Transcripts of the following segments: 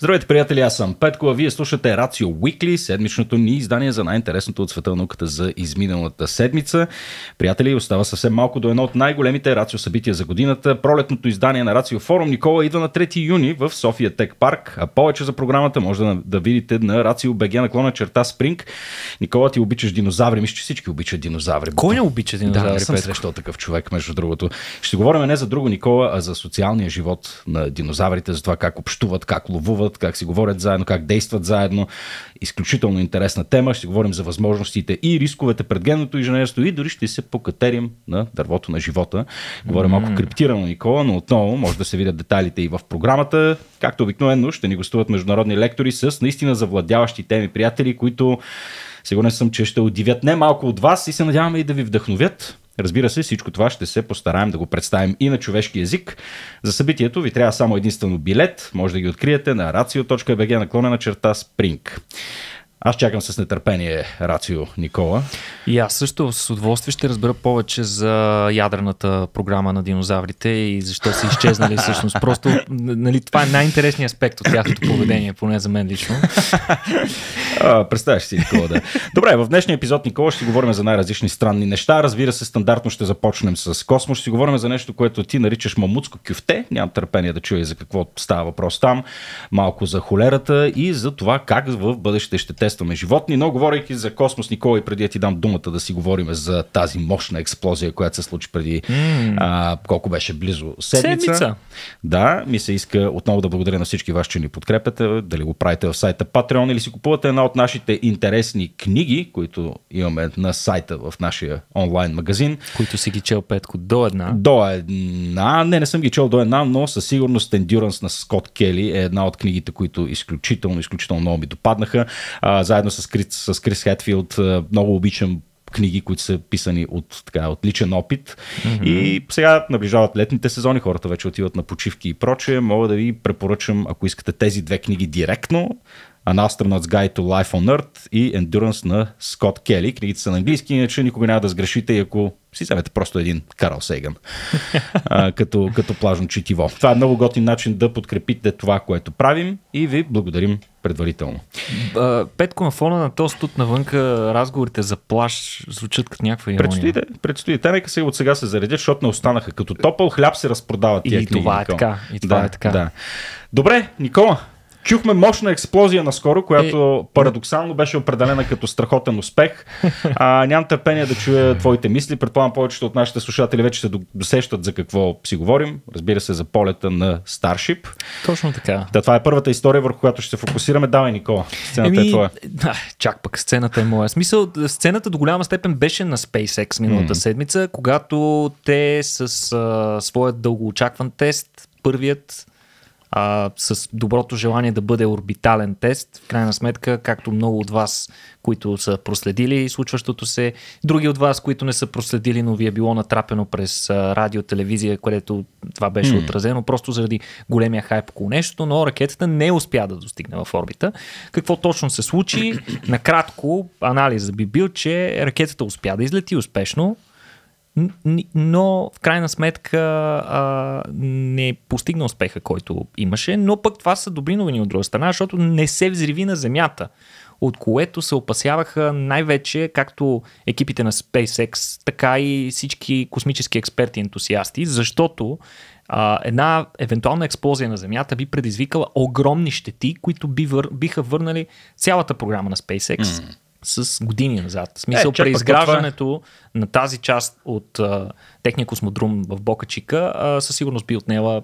Здравейте, приятели, аз съм Петко, а вие слушате Рацио Уикли, седмичното ни издание за най-интересното от света науката за изминалата седмица. Приятели, остава съвсем малко до едно от най-големите Рацио събития за годината. Пролетното издание на Рацио Форум Никола идва на 3 юни в София Тек Парк, а повече за програмата може да, да видите на Рацио БГ наклона черта Спринг. Никола, ти обичаш динозаври, мисля, че всички обичат динозаври. Кой не обича динозаври? Да, не съм срещал такъв човек, между другото. Ще говорим не за друго, Никола, а за социалния живот на динозаврите, за това как общуват, как ловуват ходят, как си говорят заедно, как действат заедно. Изключително интересна тема. Ще говорим за възможностите и рисковете пред генното инженерство и дори ще се покатерим на дървото на живота. Говоря mm-hmm. малко криптирано, Никола, но отново може да се видят детайлите и в програмата. Както обикновено ще ни гостуват международни лектори с наистина завладяващи теми приятели, които Сигурен съм, че ще удивят не малко от вас и се надяваме и да ви вдъхновят. Разбира се, всичко това ще се постараем да го представим и на човешки язик. За събитието ви трябва само единствено билет. Може да ги откриете на racio.bg наклонена черта Spring. Аз чакам с нетърпение Рацио Никола. И аз също с удоволствие ще разбера повече за ядрената програма на динозаврите и защо са изчезнали всъщност. Просто нали, това е най-интересният аспект от тяхното поведение, поне за мен лично. представяш си, Никола, да. Добре, в днешния епизод, Никола, ще си говорим за най-различни странни неща. Разбира се, стандартно ще започнем с космос. Ще си говорим за нещо, което ти наричаш мамутско кюфте. Нямам търпение да чуя и за какво става въпрос там. Малко за холерата и за това как в бъдеще ще те тестваме животни, но говорейки за космос, Никола, и преди да ти дам думата да си говорим за тази мощна експлозия, която се случи преди mm. а, колко беше близо седмица. седмица. Да, ми се иска отново да благодаря на всички вас, че ни подкрепяте, дали го правите в сайта Patreon или си купувате една от нашите интересни книги, които имаме на сайта в нашия онлайн магазин. Които си ги чел петко до една. До една. Не, не съм ги чел до една, но със сигурност Endurance на Скот Кели е една от книгите, които изключително, изключително много ми допаднаха. А, заедно с Крис, с Крис Хетфилд. Много обичам книги, които са писани от, така, от личен опит. Mm-hmm. И сега наближават летните сезони, хората вече отиват на почивки и проче. Мога да ви препоръчам, ако искате тези две книги директно, An Astronaut's Guide to Life on Earth и Endurance на Скот Кели. Книгите са на английски, иначе никога няма да сгрешите и ако си вземете просто един Карл Сейган а, като, като плажно четиво. Това е много готин начин да подкрепите това, което правим и ви благодарим предварително. Петко на фона на този тут навънка разговорите за плаш звучат като някаква ирония. Предстоите, предстои. Те нека сега от сега се заредят, защото не останаха. Като топъл хляб се разпродават тия и книги. Това е така, и това да, е така. Да. Добре, Никола, Чухме мощна експлозия наскоро, която и... Е, парадоксално беше определена като страхотен успех. А, нямам търпение да чуя твоите мисли. Предполагам, повечето от нашите слушатели вече се досещат за какво си говорим. Разбира се, за полета на Starship. Точно така. Да, това е първата история, върху която ще се фокусираме. Давай, Никола. Сцената е Еми... е твоя. А, чак пък, сцената е моя. Смисъл, сцената до голяма степен беше на SpaceX миналата mm. седмица, когато те с а, своят дългоочакван тест, първият а, с доброто желание да бъде орбитален тест. В крайна сметка, както много от вас, които са проследили случващото се, други от вас, които не са проследили, но ви е било натрапено през а, радио, телевизия, където това беше mm. отразено, просто заради големия хайп около нещо, но ракетата не успя да достигне в орбита. Какво точно се случи? Накратко, анализът би бил, че ракетата успя да излети успешно, но в крайна сметка а, не постигна успеха, който имаше, но пък това са добри новини от друга страна, защото не се взриви на земята, от което се опасяваха най-вече както екипите на SpaceX, така и всички космически експерти и ентусиасти, защото а, една евентуална експлозия на Земята би предизвикала огромни щети, които би вър... биха върнали цялата програма на SpaceX. Mm с години назад. В смисъл, е, преизграждането е. на тази част от а, техния космодрум в Бока Чика а, със сигурност би отнела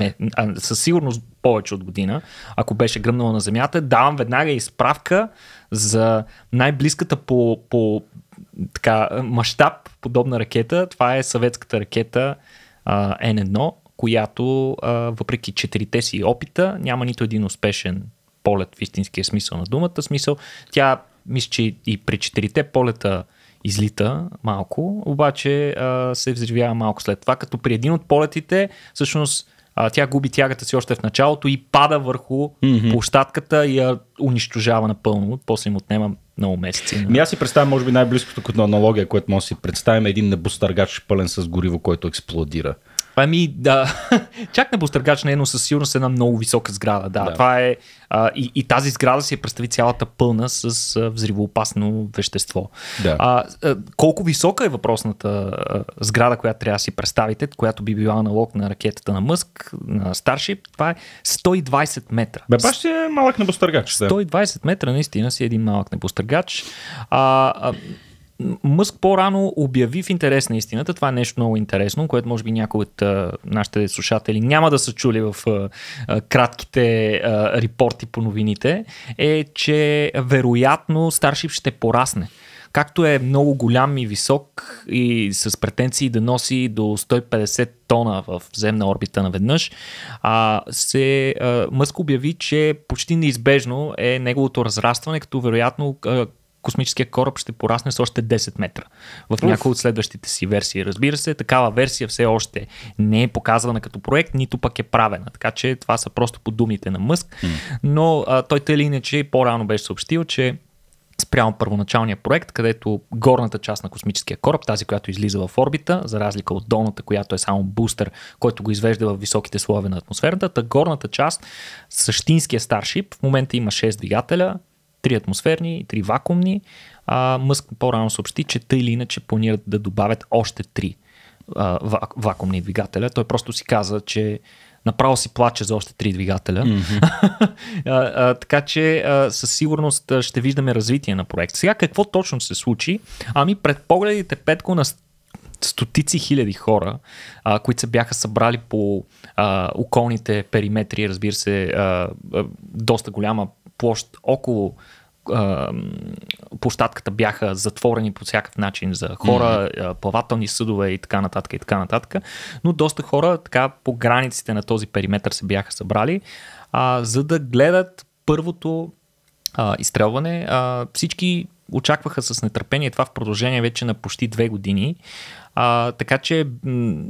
не, а, със сигурност повече от година, ако беше гръмнала на Земята. Давам веднага изправка за най-близката по, по така, мащаб подобна ракета. Това е съветската ракета а, N1, която а, въпреки четирите си опита няма нито един успешен полет в истинския смисъл на думата. Смисъл, тя мисля, че и при четирите полета излита малко, обаче а, се взривява малко след това, като при един от полетите всъщност а, тя губи тягата си още в началото и пада върху mm-hmm. площадката и я унищожава напълно, после им отнема много месеци. Но... Ми аз си представям, може би най-близкото като аналогия, което може да си представим, е един небостъргач пълен с гориво, който експлодира. Ами, да, чак на Бустъргач не, но със сигурност една много висока сграда. Да, да. това е. А, и, и тази сграда си представи цялата пълна с а, взривоопасно вещество. Да. А, а, колко висока е въпросната а, сграда, която трябва да си представите, която би била аналог на ракетата на Мъск, на Старшип, това е 120 метра. Бе, баш е малък небостъргач. Да. 120 метра наистина си е един малък небостъргач. А, а, Мъск по-рано обяви в интерес на истината, това е нещо много интересно, което може би някои от а, нашите слушатели няма да са чули в а, кратките а, репорти по новините, е, че вероятно Старшип ще порасне както е много голям и висок и с претенции да носи до 150 тона в земна орбита наведнъж, а се а, Мъск обяви, че почти неизбежно е неговото разрастване, като вероятно а, космическия кораб ще порасне с още 10 метра. В някои от следващите си версии, разбира се, такава версия все още не е показвана като проект, нито пък е правена. Така че това са просто по думите на Мъск. Mm. Но а, той тъй или иначе по-рано беше съобщил, че спрямо първоначалния проект, където горната част на космическия кораб, тази, която излиза в орбита, за разлика от долната, която е само бустер, който го извежда в високите слоеве на атмосферата, та горната част, същинския старшип, в момента има 6 двигателя, три атмосферни и три вакуумни. А, Мъск по-рано съобщи, че тъй или иначе планират да добавят още три а, вакуумни двигателя. Той просто си каза, че направо си плаче за още три двигателя. Mm-hmm. а, а, така че а, със сигурност ще виждаме развитие на проекта. Сега какво точно се случи? Ами пред погледите петко на стотици хиляди хора, а, които се бяха събрали по а, околните периметри, разбира се, а, а, доста голяма площ около площадката бяха затворени по всякакъв начин за хора, mm-hmm. плавателни съдове и така нататък и така нататък. Но доста хора така по границите на този периметр се бяха събрали, а, за да гледат първото а, изстрелване. А, всички очакваха с нетърпение това в продължение вече на почти две години. А, така че м-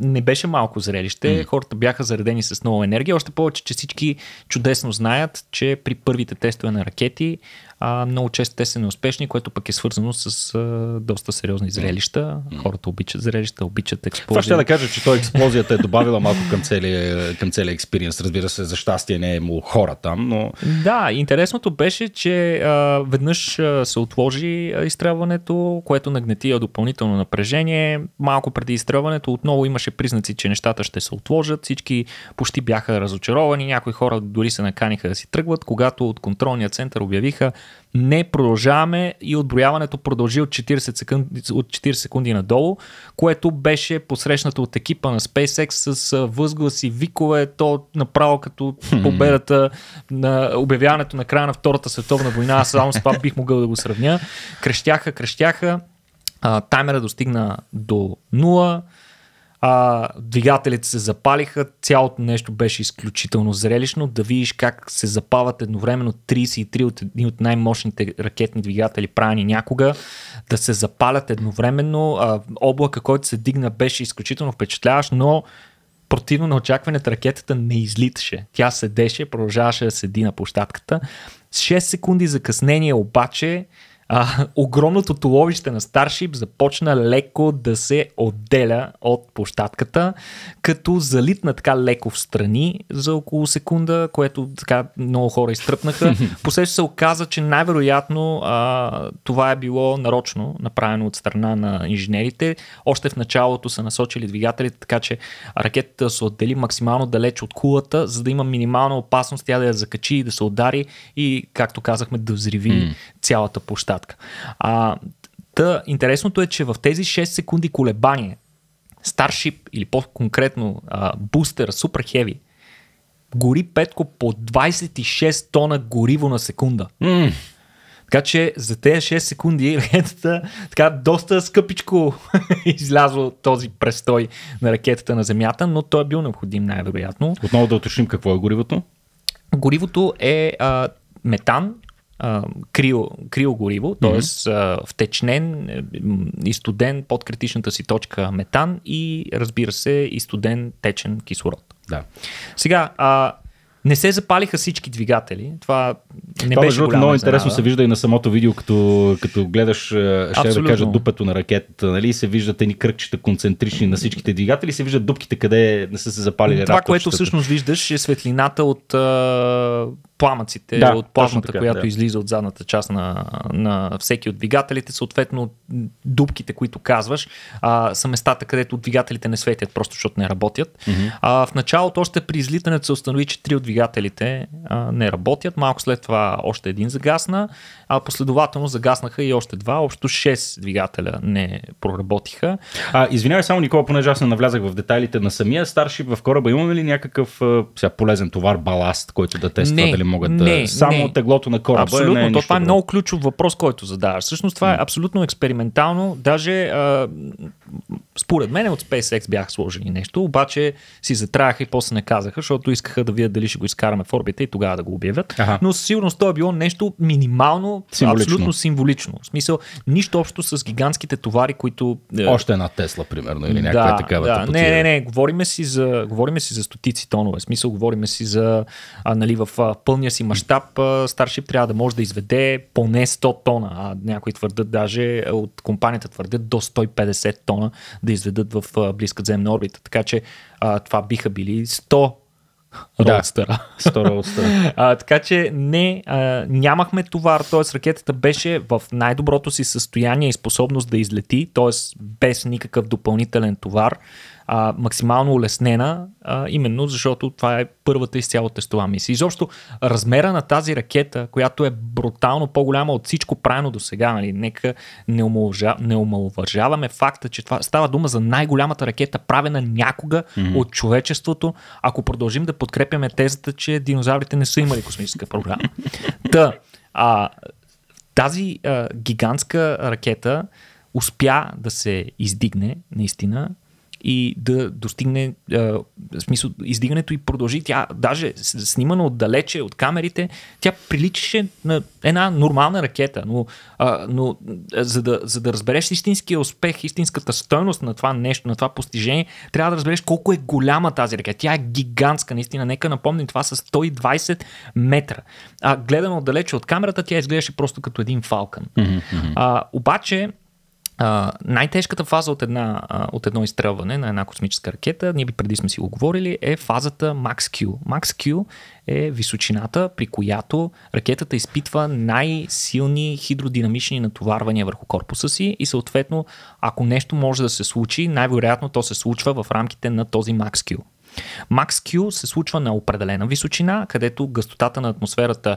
не беше малко зрелище. Mm. Хората бяха заредени с нова енергия, още повече, че всички чудесно знаят, че при първите тестове на ракети а, много често те са неуспешни, което пък е свързано с а, доста сериозни зрелища. Хората обичат зрелища, обичат експлозия. Това ще да кажа, че той експлозията е добавила малко към целия, към целия експириенс. Разбира се, за щастие не е му хора там, но... Да, интересното беше, че а, веднъж се отложи изстрелването, което нагнети допълнително напрежение. Малко преди изстрелването отново имаше признаци, че нещата ще се отложат. Всички почти бяха разочаровани. Някои хора дори се наканиха да си тръгват, когато от контролния център обявиха, не продължаваме и отброяването продължи от 40 секунди, от 40 секунди надолу, което беше посрещнато от екипа на SpaceX с възгласи, викове, то направо като победата на обявяването на края на Втората световна война, аз само с това бих могъл да го сравня. Крещяха, крещяха, таймера достигна до 0, а, двигателите се запалиха, цялото нещо беше изключително зрелищно. Да видиш как се запават едновременно 33 от едни от най-мощните ракетни двигатели, правени някога, да се запалят едновременно. А, облака, който се дигна, беше изключително впечатляващ, но противно на очакването ракетата не излиташе. Тя седеше, продължаваше да седи на площадката. С 6 секунди закъснение обаче а, огромното туловище на Старшип започна леко да се отделя от площадката, като залитна така леко в страни за около секунда, което така много хора изтръпнаха. Последно се оказа, че най-вероятно а, това е било нарочно направено от страна на инженерите. Още в началото са насочили двигателите, така че ракетата се отдели максимално далеч от кулата, за да има минимална опасност тя да я закачи и да се удари и, както казахме, да взриви mm. цялата площадка нататък. А, та, интересното е, че в тези 6 секунди колебание Starship или по-конкретно а, Booster Super Heavy гори петко по 26 тона гориво на секунда. Mm. Така че за тези 6 секунди ракетата така доста скъпичко излязло този престой на ракетата на Земята, но той е бил необходим най-вероятно. Отново да уточним какво е горивото. Горивото е а, метан, Крио крио гориво, т.е. Mm-hmm. втечнен е, и студен под критичната си точка метан и разбира се и студен течен кислород. Да. Сега, а, не се запалиха всички двигатели. Това не Това, беше голяма много интересно се вижда и на самото видео, като, като гледаш, ще Абсолютно. да кажа, дупето на ракетата. Нали? Се виждат едни кръгчета концентрични на всичките двигатели, се виждат дупките, къде не са се запалили Това, което всъщност виждаш е светлината от пламъците да, от пламата, така, която да. излиза от задната част на, на всеки от двигателите, съответно дубките, които казваш, а, са местата, където двигателите не светят, просто защото не работят. Mm-hmm. А, в началото, още при излитането се установи, че три от двигателите а, не работят, малко след това още един загасна а последователно загаснаха и още два. Общо 6 двигателя не проработиха. А, извинявай само, Никола, понеже аз не навлязах в детайлите на самия старшип в кораба. Имаме ли някакъв сега, полезен товар, баласт, който да тества не, дали могат не, да... Само не. теглото на кораба Абсолютно, не е Абсолютно, това е много ключов въпрос, който задаваш. Всъщност това е абсолютно експериментално. Даже а, според мен от SpaceX бях сложени нещо, обаче си затраяха и после не казаха, защото искаха да видят дали ще го изкараме в орбита и тогава да го обявят. Ага. Но със сигурност то е било нещо минимално, символично. абсолютно символично. В смисъл, нищо общо с гигантските товари, които... Е, Още една Тесла, примерно, или някаква да, е такава. Да. Не, не, не, говориме си, за, говориме си за стотици тонове. В смисъл, говориме си за, а, нали, в а, пълния си мащаб старшип трябва да може да изведе поне 100 тона, а някои твърдят даже, от компанията твърдят до 150 тона милиона да изведат в близка земна орбита. Така че а, това биха били 100 ролстера. Да, 100 а, така че не, а, нямахме товар, т.е. ракетата беше в най-доброто си състояние и способност да излети, т.е. без никакъв допълнителен товар а, максимално улеснена, а, именно защото това е първата изцяло тестова мисия. Изобщо размера на тази ракета, която е брутално по-голяма от всичко правено до сега, нали, нека не, омалжа, не факта, че това става дума за най-голямата ракета, правена някога mm-hmm. от човечеството, ако продължим да подкрепяме тезата, че динозаврите не са имали космическа програма. Та, а, тази а, гигантска ракета успя да се издигне, наистина, и да достигне а, в смисъл издигането и продължи. Тя даже снимана отдалече от камерите, тя приличаше на една нормална ракета, но, а, но а, за, да, за да разбереш истинския успех, истинската стойност на това нещо, на това постижение, трябва да разбереш колко е голяма тази ракета. Тя е гигантска, наистина. Нека напомним това с 120 метра. А гледано отдалече от камерата, тя изглеждаше просто като един фалкън. Mm-hmm. А, обаче, Uh, най-тежката фаза от, една, uh, от едно изстрелване на една космическа ракета, ние би преди сме си го говорили, е фазата Max-Q. Max-Q е височината, при която ракетата изпитва най-силни хидродинамични натоварвания върху корпуса си и съответно, ако нещо може да се случи, най-вероятно то се случва в рамките на този Max-Q. Max-Q се случва на определена височина, където гъстотата на атмосферата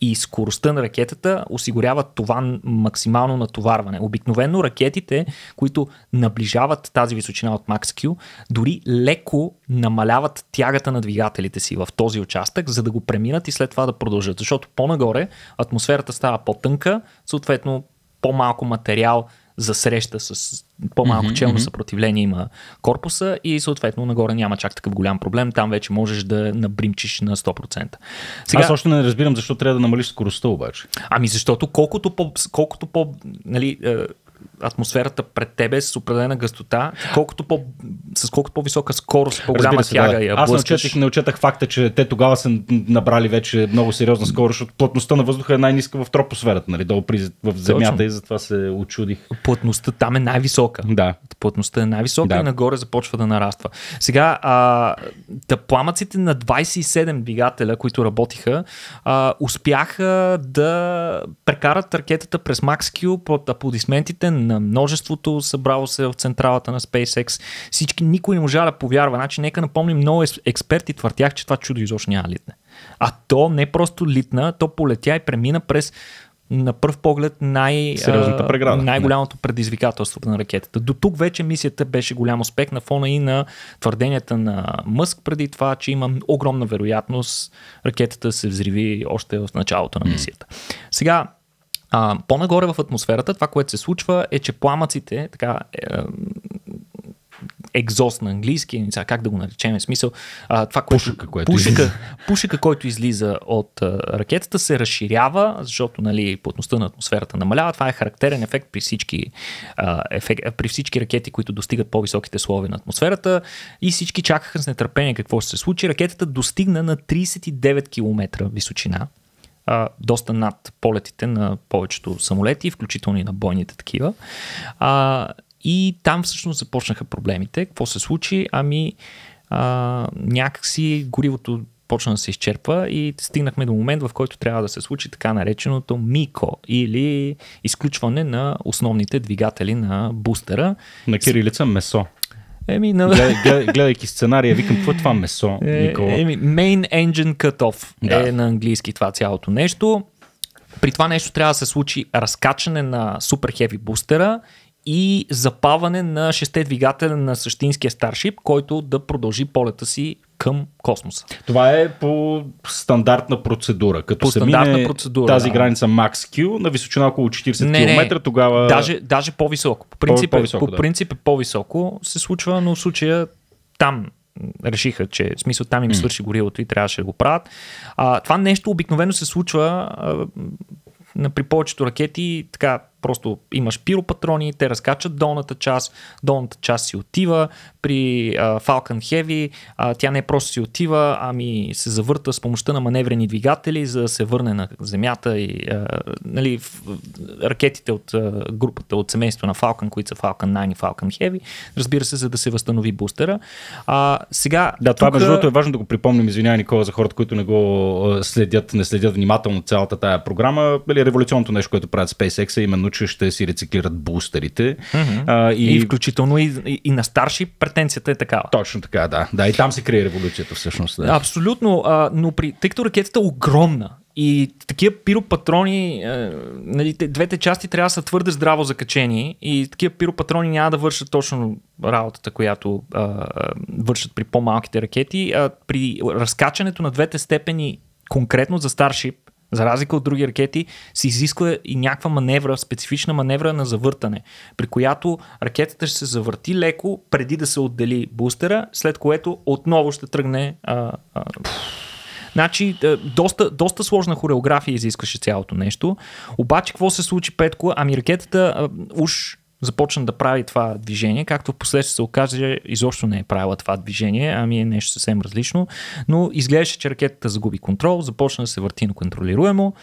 и скоростта на ракетата осигуряват това максимално натоварване. Обикновено ракетите, които наближават тази височина от Max-Q, дори леко намаляват тягата на двигателите си в този участък, за да го преминат и след това да продължат. Защото по-нагоре атмосферата става по-тънка, съответно по-малко материал за среща с по-малко mm-hmm, челно mm-hmm. съпротивление има корпуса и съответно нагоре няма чак такъв голям проблем. Там вече можеш да набримчиш на 100%. Сега... Аз още не разбирам защо трябва да намалиш скоростта обаче. Ами защото колкото по, колкото по нали, е, атмосферата пред тебе е с определена гъстота, колкото по, с колкото по-висока скорост, по-голяма се, тяга да. я Аз не не очетах факта, че те тогава са набрали вече много сериозна скорост, защото плътността на въздуха е най-ниска в тропосферата, нали, долу при, в земята Точно. и затова се очудих. Плътността там е най-висока. Да. Плътността е най-висока да. и нагоре започва да нараства. Сега, а, да пламъците на 27 двигателя, които работиха, а, успяха да прекарат ракетата през Макскил под аплодисментите мощен, на множеството събрало се в централата на SpaceX. Всички, никой не можа да повярва. Значи, нека напомним, много експерти твърдях, че това чудо изобщо няма литне. А то не просто литна, то полетя и премина през на пръв поглед най, най-голямото предизвикателство на ракетата. До тук вече мисията беше голям успех на фона и на твърденията на Мъск преди това, че има огромна вероятност ракетата се взриви още в началото на мисията. Сега, а, по-нагоре в атмосферата това, което се случва е, че пламъците, така, е, екзост на английски, не знам как да го наречем, е смисъл, а, това, което, пушика, което пушика, излиза. пушика, който излиза от а, ракетата, се разширява, защото нали, плътността на атмосферата намалява. Това е характерен ефект при всички, а, ефект, при всички ракети, които достигат по-високите слови на атмосферата и всички чакаха с нетърпение какво ще се случи. Ракетата достигна на 39 км височина а, доста над полетите на повечето самолети, включително и на бойните такива. А, и там всъщност започнаха проблемите. Какво се случи? Ами а, някакси горивото почна да се изчерпва и стигнахме до момент, в който трябва да се случи така нареченото МИКО или изключване на основните двигатели на бустера. На кирилица месо. Еми, на... Глед, глед, гледайки сценария, викам, какво е това месо, е, Никола? Еми, main engine cut-off да. е на английски това цялото нещо. При това нещо трябва да се случи разкачане на супер хеви бустера и запаване на шесте двигателя на същинския Старшип, който да продължи полета си към космоса. Това е по стандартна процедура. Като по се мине процедура, тази да. граница Q на височина около 40 не, км, не, тогава... Даже, даже по-високо. По принцип, е- по-високо, по принцип да. е по-високо се случва, но в случая там решиха, че в смисъл там им свърши горилото и трябваше да го правят. А, това нещо обикновено се случва а, при повечето ракети така Просто имаш пиропатрони, те разкачат долната част, долната част си отива. При а, Falcon Heavy а, тя не просто си отива, ами се завърта с помощта на маневрени двигатели, за да се върне на земята и а, нали, в, ракетите от а, групата, от семейство на Falcon, които са Falcon 9 и Falcon Heavy, разбира се, за да се възстанови бустера. А, сега, да, тук... това между другото е важно да го припомним, извинявай Никола, за хората, които не го следят, не следят внимателно цялата тая програма. Или нали, революционното нещо, което правят SpaceX е именно очевидно, че ще си рециклират бустерите. Mm-hmm. А, и... и включително и, и, и на старши претенцията е такава. Точно така, да. Да, и там се крие революцията всъщност. Да. Абсолютно, а, но при... тъй като ракетата е огромна, и такива пиропатрони, а, е, нали, двете части трябва да са твърде здраво закачени и такива пиропатрони няма да вършат точно работата, която а, вършат при по-малките ракети. А при разкачането на двете степени конкретно за Starship за разлика от други ракети, се изисква и някаква маневра, специфична маневра на завъртане, при която ракетата ще се завърти леко преди да се отдели бустера, след което отново ще тръгне. А, а... Значи, доста, доста сложна хореография изискваше цялото нещо. Обаче, какво се случи, Петко? Ами ракетата а, уж започна да прави това движение, както в последствие се окаже, изобщо не е правила това движение, ами е нещо съвсем различно, но изглеждаше, че ракетата загуби контрол, започна да се върти на контролируемо,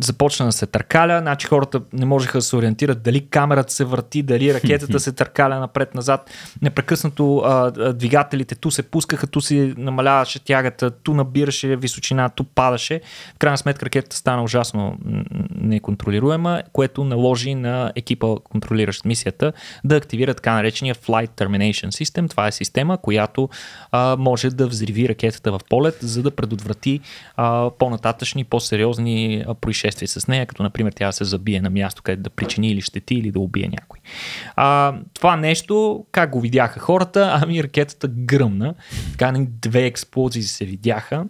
започна да се търкаля, значи хората не можеха да се ориентират дали камерата се върти, дали ракетата се търкаля напред-назад, непрекъснато а, двигателите ту се пускаха, ту се намаляваше тягата, ту набираше височина, ту падаше. В крайна сметка ракетата стана ужасно неконтролируема, което наложи на екипа контролиращ мисията, да активира така наречения Flight Termination System. Това е система, която а, може да взриви ракетата в полет, за да предотврати а, по-нататъчни, по-сериозни а, происшествия с нея, като например тя да се забие на място, където да причини или щети, или да убие някой. А, това нещо, как го видяха хората? Ами ракетата гръмна. Така две експлозии се видяха.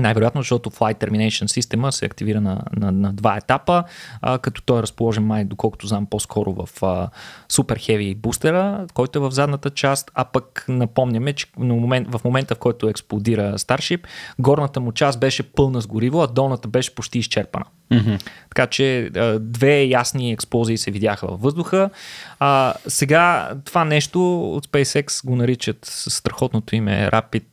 Най-вероятно, защото Flight Termination System се активира на, на, на два етапа, а, като той е разположен май, доколкото знам, по-скоро в а, Super Heavy бустера, който е в задната част, а пък напомняме, че на момент, в момента, в който експлодира Starship, горната му част беше пълна с гориво, а долната беше почти изчерпана. Mm-hmm. Така че две ясни експлозии се видяха във въздуха. А, сега това нещо от SpaceX го наричат с страхотното име Rapid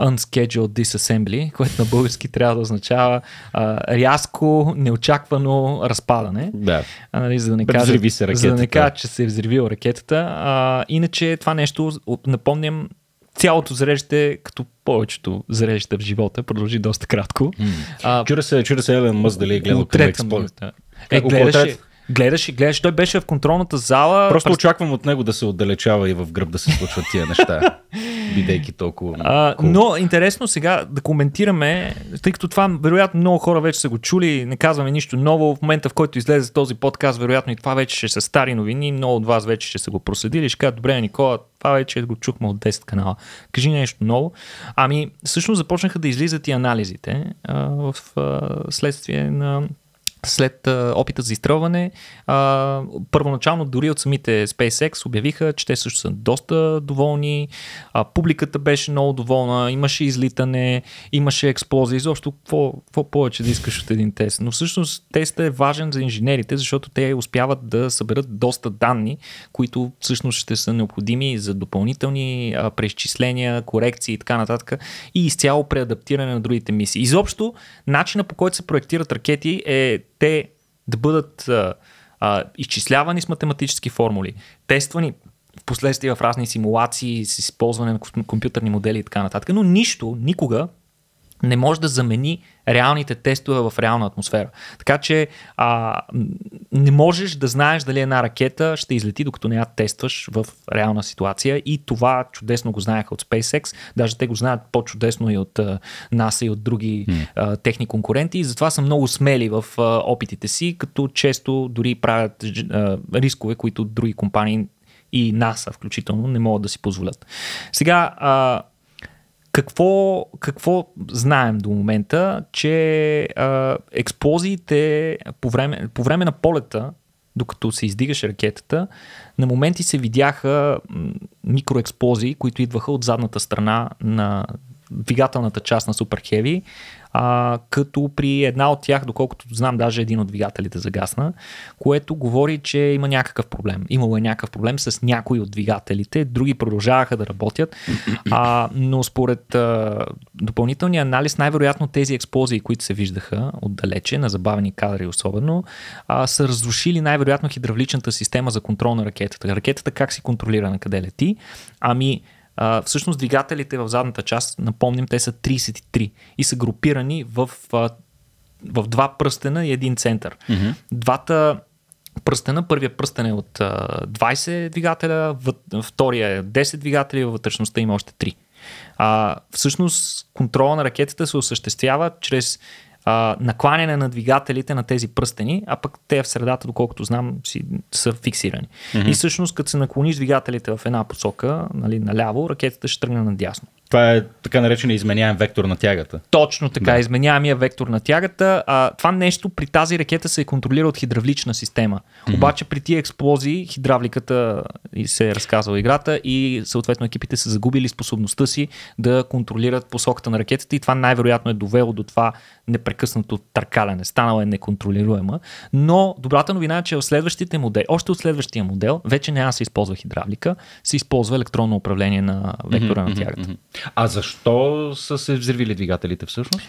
Unscheduled Disassembly, което на български трябва да означава а, рязко, неочаквано разпадане. Да. А, нали, за да не кажа, се ракетата. За да не кажа, че се е взривила ракетата. А, иначе това нещо, напомням, цялото зрежете, като повечето зрежда в живота, продължи доста кратко. Mm. А, чура се, чура се Елен Мъз, дали е гледал е, е, Трета Експлойт. Е, гледаше, Гледаш и гледаш. Той беше в контролната зала. Просто през... очаквам от него да се отдалечава и в гръб да се случват тия неща, бидейки толкова. А, но интересно сега да коментираме, тъй като това вероятно много хора вече са го чули, не казваме нищо ново. В момента, в който излезе този подкаст, вероятно и това вече ще са стари новини. Много от вас вече ще са го проследили. Ще кажат, добре, Никола, това вече го чухме от 10 канала. Кажи нещо ново. Ами, всъщност започнаха да излизат и анализите а, в а, следствие на след а, опита за изстрелване, а, първоначално дори от самите SpaceX обявиха, че те също са доста доволни, а, публиката беше много доволна, имаше излитане, имаше експлозия, изобщо какво, какво повече да искаш от един тест. Но всъщност тестът е важен за инженерите, защото те успяват да съберат доста данни, които всъщност ще са необходими за допълнителни а, преизчисления, корекции и така нататък и изцяло преадаптиране на другите мисии. Изобщо начина по който се проектират ракети е те да бъдат а, а, изчислявани с математически формули, тествани в последствие в разни симулации, с използване на компютърни модели и така нататък, но нищо, никога не може да замени реалните тестове в реална атмосфера. Така че а, не можеш да знаеш дали една ракета ще излети, докато не я тестваш в реална ситуация. И това чудесно го знаеха от SpaceX. Даже те го знаят по-чудесно и от NASA и от други а, техни конкуренти. И затова са много смели в а, опитите си, като често дори правят а, рискове, които други компании и NASA включително не могат да си позволят. Сега. А, какво, какво знаем до момента, че а, експлозиите по време, по време на полета, докато се издигаше ракетата, на моменти се видяха микроексплозии, които идваха от задната страна на двигателната част на Супер Хеви а, като при една от тях, доколкото знам, даже един от двигателите загасна, което говори, че има някакъв проблем. Имало е някакъв проблем с някои от двигателите, други продължаваха да работят, а, но според а, допълнителния анализ, най-вероятно тези експозии, които се виждаха отдалече, на забавени кадри особено, а, са разрушили най-вероятно хидравличната система за контрол на ракетата. Ракетата как си контролира на къде лети? Ами а, всъщност двигателите в задната част, напомним, те са 33 и са групирани в, в два пръстена и един център. Mm-hmm. Двата пръстена, първия пръстен е от 20 двигателя, втория е 10 двигателя и във вътрешността има още 3. А, всъщност контрола на ракетата се осъществява чрез а, накланяне на двигателите на тези пръстени, а пък те в средата, доколкото знам, си, са фиксирани. Mm-hmm. И всъщност, като се наклониш двигателите в една посока, нали, наляво, ракетата ще тръгне надясно. Това е така наречен изменяем вектор на тягата. Точно така, да. изменяемия вектор на тягата. А, това нещо при тази ракета се контролира от хидравлична система. Mm-hmm. Обаче при тия експлозии хидравликата се е разказала играта и съответно екипите са загубили способността си да контролират посоката на ракетата и това най-вероятно е довело до това непрекъснато търкаляне. Станала е неконтролируема. Но добрата новина е, че в следващите модели, още от следващия модел, вече не аз се използва хидравлика, се използва електронно управление на вектора mm-hmm, на тягата. Mm-hmm. А защо са се взривили двигателите всъщност?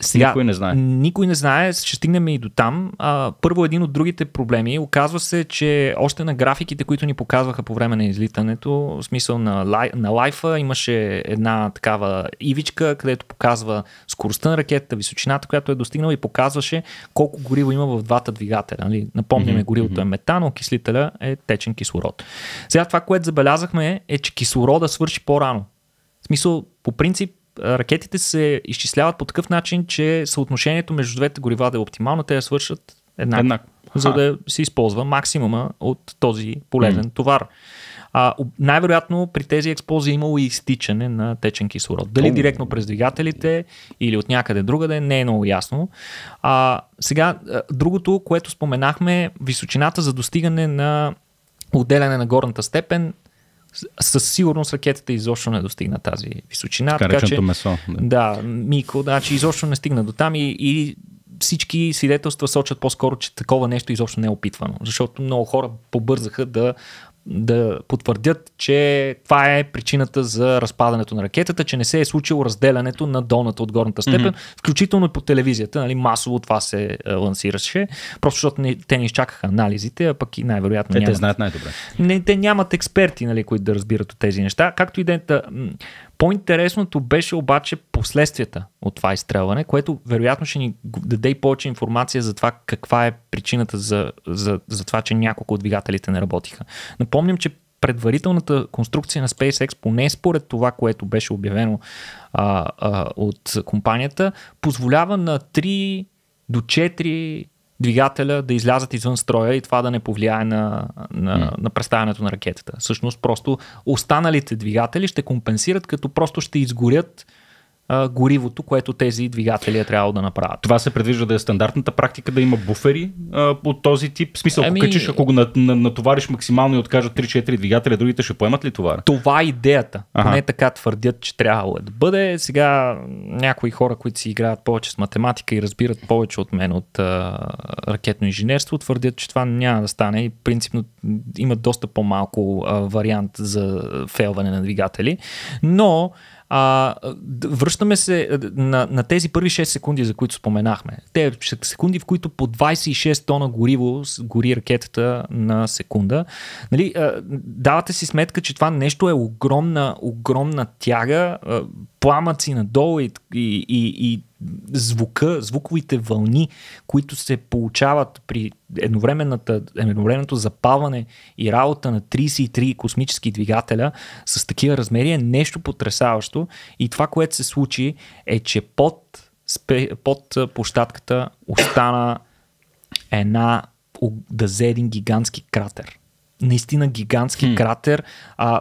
Сега, никой не знае. Никой не знае, ще стигнем и до там. А, първо един от другите проблеми. Оказва се, че още на графиките, които ни показваха по време на излитането, в смисъл на, лай, на лайфа, имаше една такава ивичка, където показва скоростта на ракетата, височината, която е достигнала и показваше колко гориво има в двата двигателя. Нали? Напомняме, mm-hmm. горивото е метан, окислителя е течен кислород. Сега това, което забелязахме е, че кислорода свърши по-рано. В смисъл, по принцип, ракетите се изчисляват по такъв начин, че съотношението между двете горива да е оптимално, те я свършат еднакво. Еднак. За да се използва максимума от този полезен mm. товар. А, най-вероятно при тези експозии е имало и изтичане на течен кислород. Дали директно през двигателите или от някъде другаде, не е много ясно. А, сега, другото, което споменахме, височината за достигане на отделяне на горната степен със сигурност ракетата изобщо не достигна тази височина. Така, така че, месо. Да, да Мико, значи изобщо не стигна до там и, и всички свидетелства сочат по-скоро, че такова нещо изобщо не е опитвано, защото много хора побързаха да да потвърдят, че това е причината за разпадането на ракетата, че не се е случило разделянето на долната от горната степен, mm-hmm. включително и по телевизията. Нали, масово това се е, лансираше, просто защото не, те не изчакаха анализите, а пък и най-вероятно. Те, нямат, те знаят най-добре. Не, те нямат експерти, нали, които да разбират от тези неща. Както и да. Е, по-интересното беше обаче последствията от това изстрелване, което вероятно ще ни даде и повече информация за това каква е причината за, за, за това, че няколко от двигателите не работиха. Напомням, че предварителната конструкция на SpaceX, поне според това, което беше обявено а, а, от компанията, позволява на 3 до 4 двигателя да излязат извън строя и това да не повлияе на, на, mm. на представянето на ракетата. Същност, просто останалите двигатели ще компенсират, като просто ще изгорят а, горивото, което тези двигатели е трябвало да направят. Това се предвижда да е стандартната практика да има буфери а, от този тип. В смисъл, ами... ако качиш, ако го натовариш максимално и откажат 3-4 двигателя, другите ще поемат ли товара? Това е идеята. Ага. Не така твърдят, че трябвало е да бъде. Сега някои хора, които си играят повече с математика и разбират повече от мен от а, ракетно инженерство, твърдят, че това няма да стане и принципно имат доста по-малко а, вариант за фейлване на двигатели. Но а, връщаме се е, на, на тези първи 6 секунди, за които споменахме. Те секунди, в които по 26 тона гориво гори ракетата на секунда. Нали, а, давате си сметка, че това нещо е огромна, огромна тяга, а, пламъци надолу и, и, и, и звука, звуковите вълни, които се получават при едновременното запаване и работа на 33 космически двигателя с такива размери е нещо потрясаващо. И това, което се случи е, че под, под площадката остана една да зе един гигантски кратер наистина гигантски хм. кратер. А,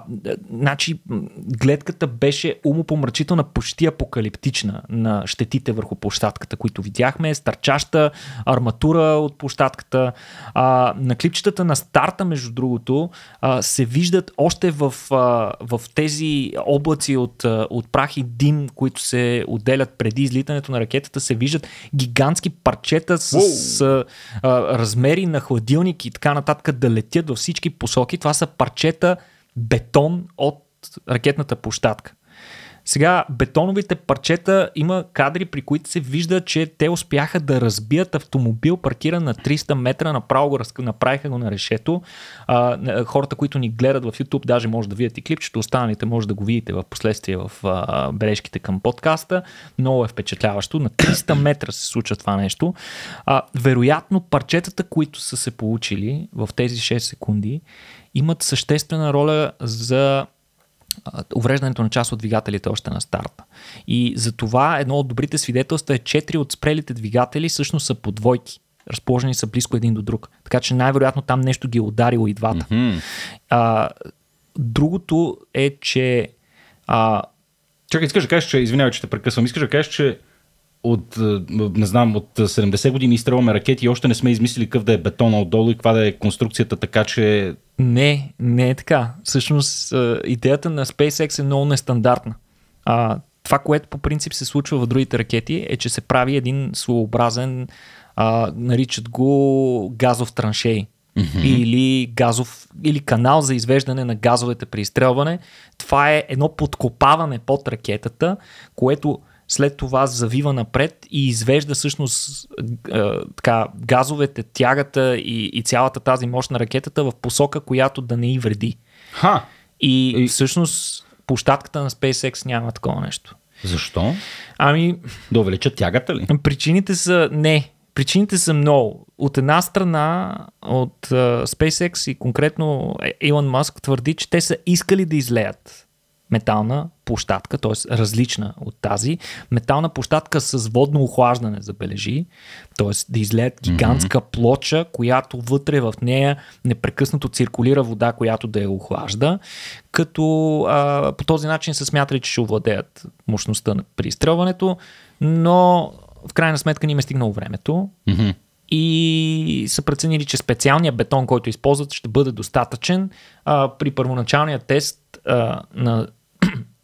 значи, гледката беше умопомрачителна, почти апокалиптична на щетите върху площадката, които видяхме. Стърчаща арматура от площадката. А, на клипчетата на старта, между другото, а, се виждат още в, а, в тези облаци от, от прах и дим, които се отделят преди излитането на ракетата, се виждат гигантски парчета с, wow. а, размери на хладилник и така нататък да летят във всички всички посоки. Това са парчета бетон от ракетната площадка. Сега, бетоновите парчета има кадри, при които се вижда, че те успяха да разбият автомобил, паркиран на 300 метра, направо го направиха го на решето. А, хората, които ни гледат в YouTube, даже може да видят и клипчето, останалите може да го видите в последствие в а, бележките към подкаста. Много е впечатляващо. На 300 метра се случва това нещо. А, вероятно, парчетата, които са се получили в тези 6 секунди, имат съществена роля за увреждането на част от двигателите още на старта. И за това едно от добрите свидетелства е, че 4 от спрелите двигатели всъщност са по двойки, Разположени са близко един до друг. Така че най-вероятно там нещо ги е ударило и двата. Mm-hmm. А, другото е, че. А... Чакай, искаш да кажеш, че. Извинявай, че те прекъсвам. Искаш да кажеш, че от, е, не знам, от 70 е, години изстрелваме ракети и още не сме измислили какъв да е бетона отдолу и каква да е конструкцията, така че... Не, не е така. Всъщност е, идеята на SpaceX е много нестандартна. А, това, което по принцип се случва в другите ракети е, че се прави един своеобразен, а, наричат го газов траншей. Mm-hmm. Или газов, или канал за извеждане на газовете при изстрелване. Това е едно подкопаване под ракетата, което след това завива напред и извежда всъщност така, газовете, тягата и, и цялата тази мощ на ракетата в посока, която да не й вреди. Ха! И, и... всъщност площадката на SpaceX няма такова нещо. Защо? Ами. Да увеличат тягата ли? Причините са не. Причините са много. От една страна, от uh, SpaceX и конкретно е- Илон Маск твърди, че те са искали да излеят метална площадка, т.е. различна от тази. Метална площадка с водно охлаждане, забележи, т.е. да излеят гигантска mm-hmm. плоча, която вътре в нея непрекъснато циркулира вода, която да я охлажда, като а, по този начин се смятали, че ще овладеят мощността на пристрелването, но в крайна сметка не им е стигнало времето. Mm-hmm и са преценили, че специалният бетон, който използват, ще бъде достатъчен. А, при първоначалния тест а, на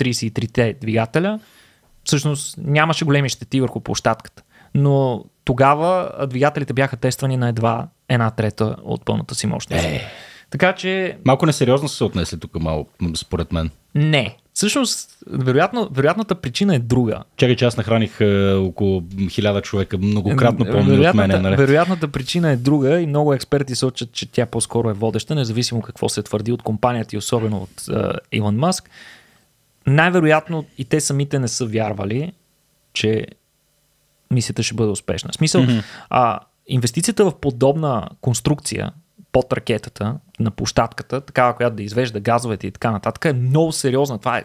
33-те двигателя, всъщност нямаше големи щети върху площадката. Но тогава двигателите бяха тествани на едва една трета от пълната си мощност. Е. Така че. Малко несериозно са се отнесли тук, малко, според мен. Не. Всъщност, вероятно, вероятната причина е друга. Чакай, че аз нахраних е, около хиляда човека, многократно по от мене. Нали? Вероятната причина е друга и много експерти сочат, че тя по-скоро е водеща, независимо какво се твърди от компанията и особено от е, Илон Маск най-вероятно и те самите не са вярвали, че мисията ще бъде успешна. В смисъл, mm-hmm. а, инвестицията в подобна конструкция под ракетата, на площадката, такава, която да извежда газовете и така нататък, е много сериозна. Това, е,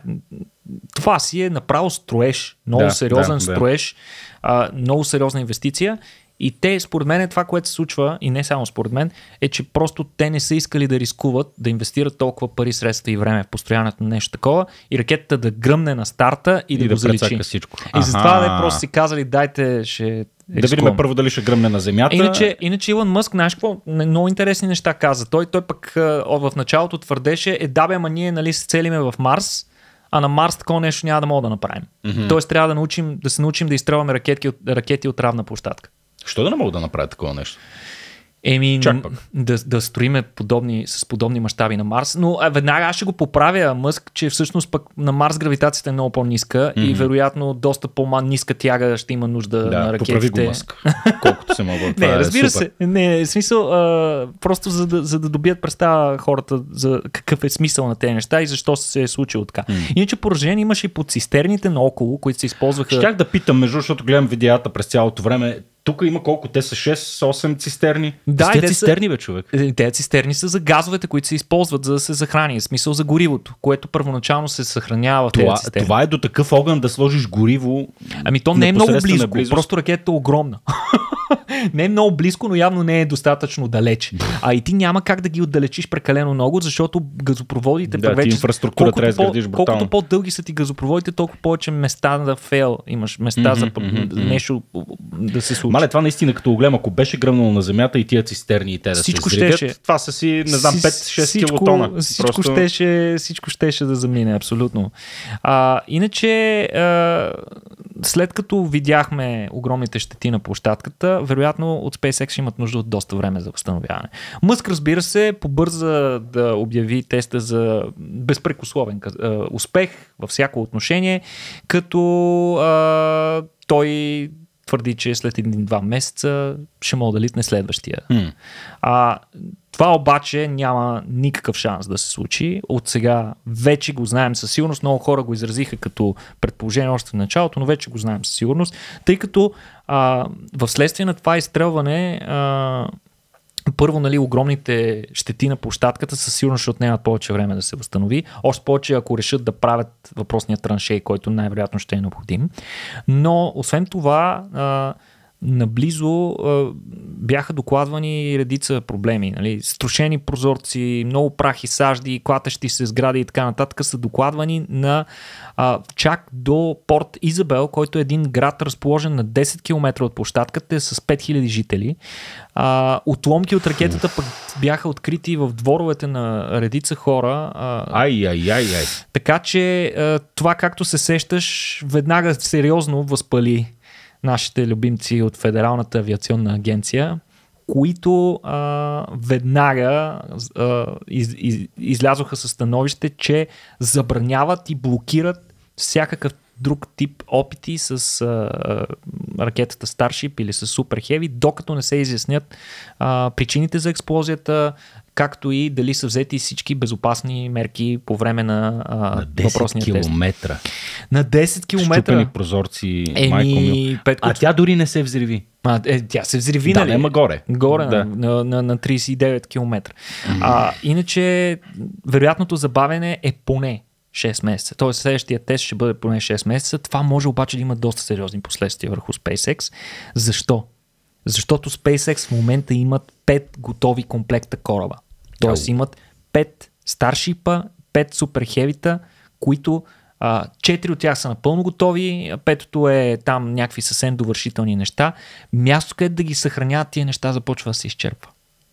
това си е направо строеж, много да, сериозен да, строеж, да. А, много сериозна инвестиция и те, според мен, е това, което се случва, и не само според мен, е, че просто те не са искали да рискуват да инвестират толкова пари, средства и време в построяването на нещо такова и ракетата да гръмне на старта и, и да, да го заличи. Всичко. И затова да просто си казали, дайте, ще да видим първо дали ще гръмне на земята. Иначе, иначе Илон Мъск, знаеш какво, много интересни неща каза. Той, той пък в началото твърдеше, е да бе, ама ние нали, се целиме в Марс, а на Марс такова нещо няма да мога да направим. Mm-hmm. Тоест трябва да, научим, да се научим да изтръваме ракети от, ракети от равна площадка. Що да не могат да направят такова нещо? Еми, да, да строиме подобни, с подобни мащаби на Марс. Но а, веднага аз ще го поправя, Мъск, че всъщност пък на Марс гравитацията е много по-ниска mm-hmm. и вероятно доста по-ниска тяга ще има нужда да, на ракетите. Поправи го, Мъск, колкото се мога. Това не, е разбира е супер. се. Не, в смисъл, а, просто за да, за да добият представа хората за какъв е смисъл на тези неща и защо се е случило така. Mm-hmm. Иначе поражение имаше и под цистерните наоколо, които се използваха. Щях да питам, между защото гледам видеята през цялото време, тук има колко? Те са 6-8 цистерни. Да, те цистерни, са, бе, човек. Е, те цистерни са за газовете, които се използват за да се захрани. В смисъл за горивото, което първоначално се съхранява това, тези Това е до такъв огън да сложиш гориво. Ами то не е много близко. Просто ракетата е огромна. не е много близко, но явно не е достатъчно далеч. А и ти няма как да ги отдалечиш прекалено много, защото газопроводите да, вече... инфраструктура колкото трябва да изградиш брутално. Колкото по-дълги са ти газопроводите, толкова повече места да фейл имаш, места mm-hmm, за mm-hmm, нещо да се случи. Мале, това наистина като оглем, ако беше гръмнало на земята и тия цистерни и те да всичко се взривят, щеше. това са си, не знам, 5-6 килотона. Всичко, Просто... щеше, всичко щеше да замине, абсолютно. А, иначе, а, след като видяхме огромните щети на площадката, вероятно вероятно от SpaceX ще имат нужда от доста време за възстановяване. Мъск, разбира се, побърза да обяви теста за безпрекословен успех във всяко отношение, като а, той твърди, че след един-два месеца ще мога да литне следващия. Mm. А, това обаче няма никакъв шанс да се случи. От сега вече го знаем със сигурност. Много хора го изразиха като предположение още в началото, но вече го знаем със сигурност, тъй като а, в следствие на това изстрелване а, първо, нали, огромните щети на площадката със сигурност ще отнемат повече време да се възстанови. Още повече, ако решат да правят въпросния траншей, който най-вероятно ще е необходим. Но, освен това, а, наблизо а, бяха докладвани редица проблеми. Нали? Струшени прозорци, много прахи, сажди, клатащи се сгради и така нататък са докладвани на а, чак до порт Изабел, който е един град разположен на 10 км от площадката е с 5000 жители. А, отломки от ракетата пък бяха открити в дворовете на редица хора. А, ай, ай, ай, ай. Така че а, това, както се сещаш, веднага сериозно възпали нашите любимци от Федералната авиационна агенция, които а, веднага а, из, из, излязоха със становище, че забраняват и блокират всякакъв друг тип опити с а, ракетата Starship или с Super Heavy, докато не се изяснят а, причините за експлозията, както и дали са взети всички безопасни мерки по време на, а, на 10 въпросния километра. тест. На 10 километра. Щупени прозорци, Еми, майко ми. Петко... А тя дори не се взриви. А, е, тя се взриви, да, нали? Да, горе. Горе, да. на, на, на 39 км. А, иначе, вероятното забавене е поне 6 месеца. Тоест следващия тест ще бъде поне 6 месеца. Това може обаче да има доста сериозни последствия върху SpaceX. Защо? Защото SpaceX в момента имат 5 готови комплекта кораба. Тоест имат 5 старшипа, 5 суперхевита, които а, 4 от тях са напълно готови, петото е там някакви съвсем довършителни неща. Място, където да ги съхраняват тия неща, започва да се изчерпва.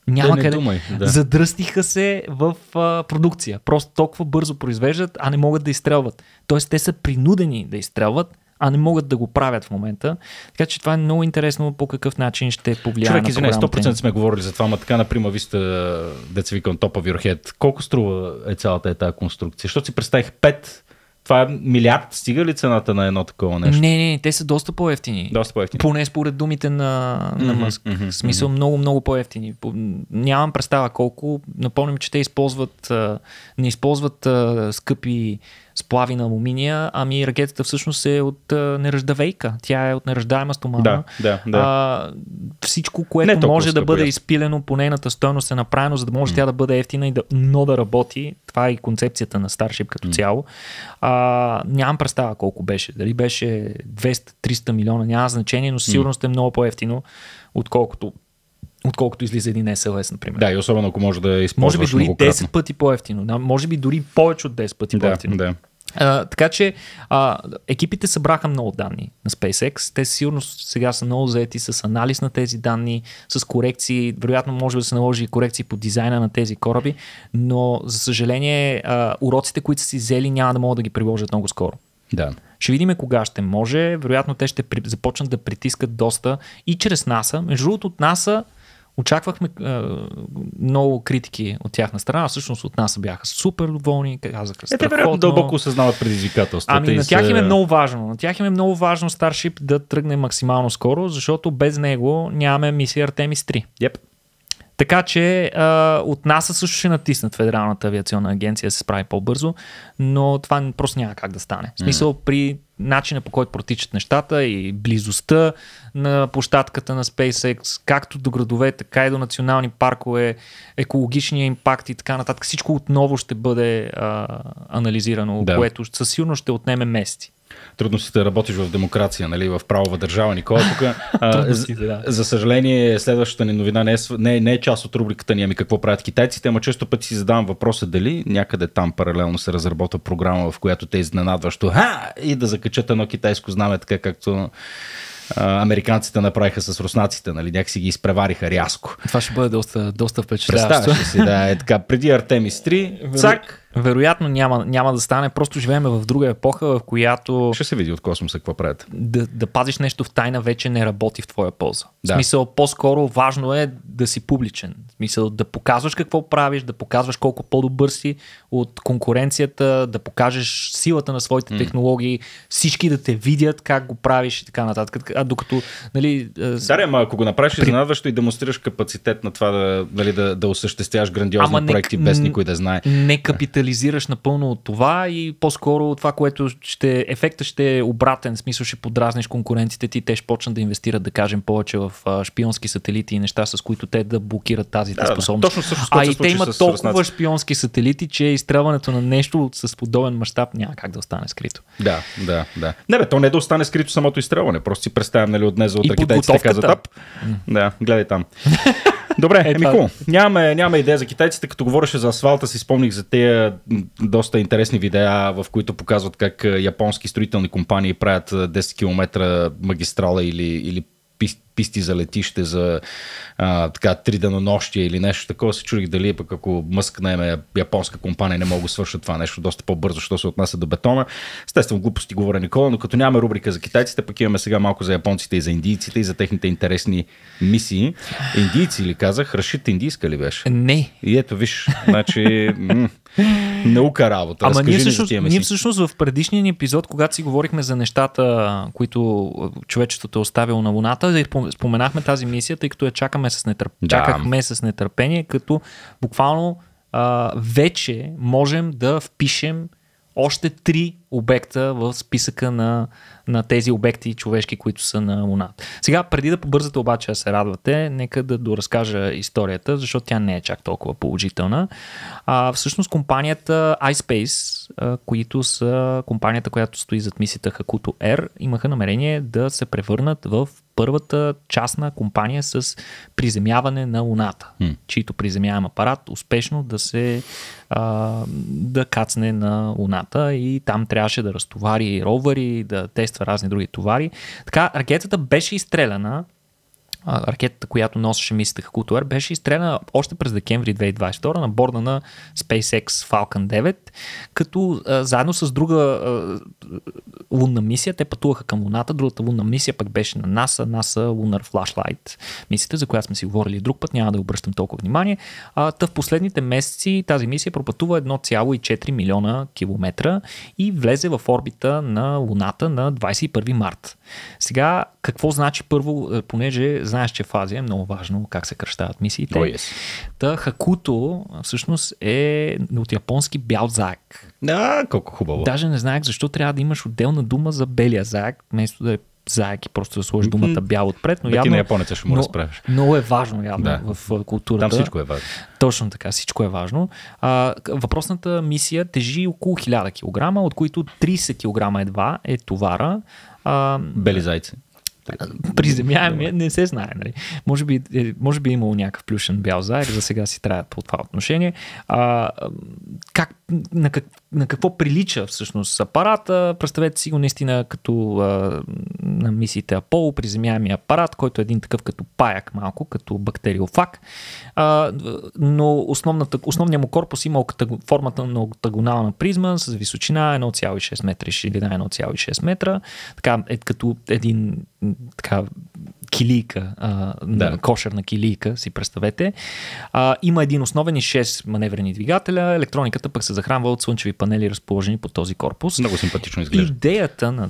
Няма да, е, къде. Думай, да. Задръстиха се в а, продукция. Просто толкова бързо произвеждат, а не могат да изстрелват. Тоест, те са принудени да изстрелват, а не могат да го правят в момента. Така че това е много интересно по какъв начин ще повлияе. Човек, извинай, 100% сме говорили за това, ма така например, ви сте деца викам топа Вирхед. Колко струва е цялата е тази конструкция? Защото си представих 5 това е милиард. Стига ли цената на едно такова нещо? Не, не, те са доста по-ефтини. Доста по-ефтини. Поне според думите на, mm-hmm, на Мъск. Mm-hmm, в смисъл mm-hmm. много, много по-ефтини. Нямам представа колко. Напомням, че те използват, не използват скъпи сплави на алуминия, ами ракетата всъщност е от а, неръждавейка. Тя е от неръждаема стомана. Да, да, да. А, всичко, което Не може да бъде изпилено по нейната стойност е направено, за да може mm. тя да бъде ефтина и да, но да работи. Това е и концепцията на Starship като mm. цяло. А, нямам представа колко беше. Дали беше 200-300 милиона, няма значение, но сигурност е много по-ефтино, отколкото отколкото излиза един SLS, например. Да, и особено ако може да е използваш Може би дори 10 пъти по-ефтино, да, може би дори повече от 10 пъти да, по-ефтино. Да. А, така че а, екипите събраха много данни на SpaceX. Те сигурно сега са много заети с анализ на тези данни, с корекции. Вероятно може да се наложи и корекции по дизайна на тези кораби, но за съжаление а, уроците, които са си взели, няма да могат да ги приложат много скоро. Да. Ще видим кога ще може. Вероятно те ще при... започнат да притискат доста и чрез НАСА. Между другото от НАСА NASA Очаквахме е, много критики от тяхна страна, всъщност от нас бяха супер доволни, казаха страхотно. Е, те вероятно дълбоко осъзнават предизвикателствата. Ами на тях им е много важно. На тях им е много важно Старшип да тръгне максимално скоро, защото без него нямаме мисия Артемис 3. Yep. Така че е, от нас също ще натиснат Федералната авиационна агенция да се справи по-бързо, но това просто няма как да стане. В смисъл, при начина по който протичат нещата и близостта на площадката на SpaceX, както до градове, така и до национални паркове, екологичния импакт и така нататък. Всичко отново ще бъде а, анализирано, да. което със сигурност ще отнеме мести трудностите да работиш в демокрация, нали, в правова държава, Никола. Тук, а, да. за съжаление, следващата ни новина не е, не, е- не е част от рубриката ни, ами какво правят китайците, ама често пъти си задавам въпроса дали някъде там паралелно се разработва програма, в която те изненадващо ха! и да закачат едно китайско знаме, така както американците направиха с руснаците, нали, някакси ги изпревариха рязко. Това ще бъде доста, доста впечатляващо. си, да, е така, преди Артемис 3, цак, вероятно няма, няма да стане. Просто живеем в друга епоха, в която. Ще се види от космоса какво правят. Да, да пазиш нещо в тайна вече не работи в твоя полза. Да. В смисъл, по-скоро важно е да си публичен. В смисъл, да показваш какво правиш, да показваш колко по-добър си от конкуренцията, да покажеш силата на своите mm. технологии, всички да те видят как го правиш и така нататък. А докато. Нали, да, ама ако го направиш при... изненадващо и демонстрираш капацитет на това да, нали, да, да осъществяваш грандиозни ама проекти не, без никой да знае. Не капитал детализираш напълно от това и по-скоро това, което ще, ефекта ще е обратен, смисъл ще подразниш конкурентите ти, те ще почнат да инвестират, да кажем, повече в шпионски сателити и неща, с които те да блокират тази да, способност. Да, точно също, а и те имат толкова шпионски сателити, че изстрелването на нещо с подобен мащаб няма как да остане скрито. Да, да, да. Не бе, то не е да остане скрито самото изстрелване, просто си представям, нали, от днес за утре китайците казват, ап, да, гледай там. Добре, е, еми хубаво. Е. Нямаме, нямаме идея за китайците. Като говореше за асфалта, си спомних за тези доста интересни видеа, в които показват как японски строителни компании правят 10 км магистрала или, или писти за летище, за а, така три денонощия или нещо такова. Се чудих дали пък ако Мъск наеме японска компания, не мога да свърша това нещо доста по-бързо, що се отнася до бетона. Естествено, глупости говоря Никола, но като нямаме рубрика за китайците, пък имаме сега малко за японците и за индийците и за техните интересни мисии. Индийци ли казах? Рашид индийска ли беше? Не. И ето, виж, значи... Наука работа. Ама ние, всъщност, ние всъщност в предишния ни епизод, когато си говорихме за нещата, които човечеството е оставило на Луната, споменахме тази мисия, тъй като я чакаме с нетърп... да. чакахме с нетърпение, като буквално а, вече можем да впишем още три обекта в списъка на на тези обекти човешки, които са на Луната. Сега, преди да побързате обаче да се радвате, нека да доразкажа историята, защото тя не е чак толкова положителна. А, всъщност компанията iSpace, а, които са компанията, която стои зад мисията Hakuto Air, имаха намерение да се превърнат в първата частна компания с приземяване на Луната, mm. чийто приземяем апарат успешно да се а, да кацне на Луната и там трябваше да разтовари ровари, да тества тества разни други товари. Така, ракетата беше изстреляна, ракетата, която носеше мисията Хакутуер, беше изстреляна още през декември 2022 на борда на SpaceX Falcon 9, като а, заедно с друга лунна мисия. Те пътуваха към Луната. Другата лунна мисия пък беше на НАСА, НАСА Lunar Flashlight мисията, за която сме си говорили друг път, няма да обръщам толкова внимание. А, та в последните месеци тази мисия пропътува 1,4 милиона километра и влезе в орбита на Луната на 21 март. Сега, какво значи първо, е, понеже знаеш, че Фазия е много важно как се кръщават мисиите. Oh, yes. Та хакуто всъщност е от японски бял заек а, колко хубаво. Даже не знаех защо трябва да имаш отделна дума за белия заек, вместо да е заек и просто да сложиш думата бял отпред. Но да, явно, ти на японеца ще му но, разправиш. Много е важно явно да. в културата. Там всичко е важно. Точно така, всичко е важно. А, въпросната мисия тежи около 1000 кг, от които 30 кг едва е товара. А, Бели зайци. Приземяеми, не се знае. Нали? Може, би, е, може би е имало някакъв плюшен бял заек, за сега си трябва по това отношение. А, как на, как, на какво прилича всъщност апарата. Представете си го наистина като а, на мисиите Аполо, приземяеми апарат, който е един такъв като паяк малко, като бактериофаг. А, но основната, основният му корпус има формата на октагонална призма с височина 1,6 метра и ширина 1,6 метра. Така е като един така килийка, а, да. кошерна килийка, си представете. А, има един основен и 6 маневрени двигателя. Електрониката пък се захранва от слънчеви панели, разположени по този корпус. Много симпатично изглежда. Идеята на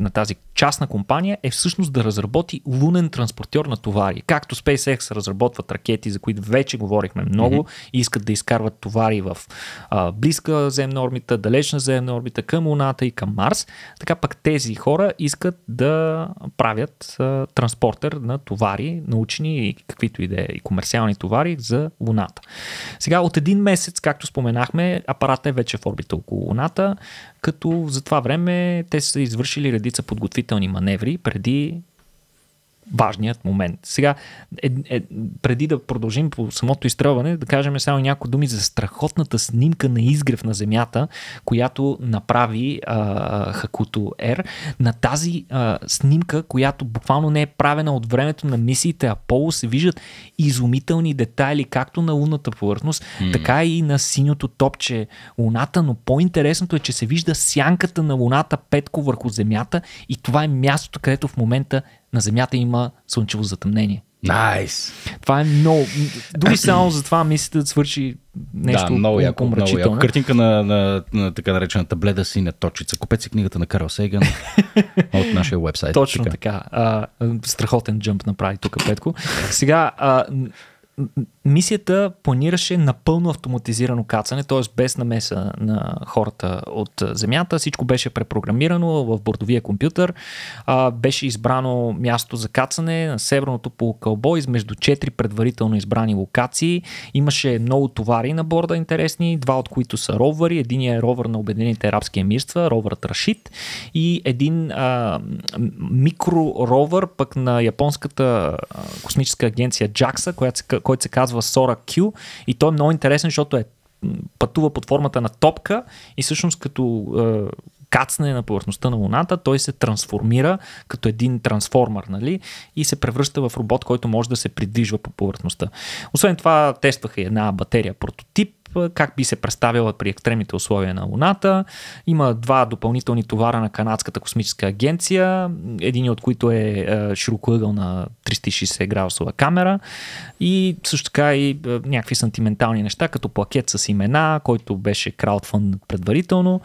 на тази частна компания е всъщност да разработи лунен транспортьор на товари. Както SpaceX разработват ракети, за които вече говорихме много, mm-hmm. и искат да изкарват товари в а, близка земна орбита, далечна земна орбита, към Луната и към Марс, така пък тези хора искат да правят а, транспортер на товари, научни и каквито и да е, и комерциални товари за Луната. Сега от един месец, както споменахме, апаратът е вече в орбита около Луната като за това време те са извършили редица подготвителни маневри преди важният момент. Сега, е, е, преди да продължим по самото изстрелване, да кажем само някои думи за страхотната снимка на изгрев на Земята, която направи а, Хакуто Р. На тази а, снимка, която буквално не е правена от времето на мисиите Аполо, се виждат изумителни детайли, както на лунната повърхност, mm. така и на синьото топче луната, но по-интересното е, че се вижда сянката на луната Петко върху Земята и това е мястото, където в момента на Земята има слънчево затъмнение. Найс! Nice. Това е много. Дори само за това мислите да свърши нещо да, много яко, много яко. Картинка на, на, на, така наречената бледа синя точица. Купете си книгата на Карл Сейган от нашия вебсайт. Точно така. така. А, страхотен джъмп направи тук, Петко. Сега, а, мисията планираше напълно автоматизирано кацане, т.е. без намеса на хората от Земята. Всичко беше препрограмирано в бордовия компютър. А, беше избрано място за кацане на северното полукълбо измежду 4 предварително избрани локации. Имаше много товари на борда интересни, два от които са ровъри. Единият е ровър на Обединените арабски емирства, ровърът Рашид и един а, ровър пък на японската космическа агенция JAXA, която се който се казва Sora Q и той е много интересен, защото е пътува под формата на топка и всъщност като е, кацне на повърхността на Луната, той се трансформира като един трансформер, нали? И се превръща в робот, който може да се придвижва по повърхността. Освен това, тестваха и една батерия прототип, как би се представила при екстремните условия на Луната. Има два допълнителни товара на Канадската космическа агенция, един от които е, е широкоъгъл на 360 градусова камера и също така и е, някакви сантиментални неща, като плакет с имена, който беше краудфанд предварително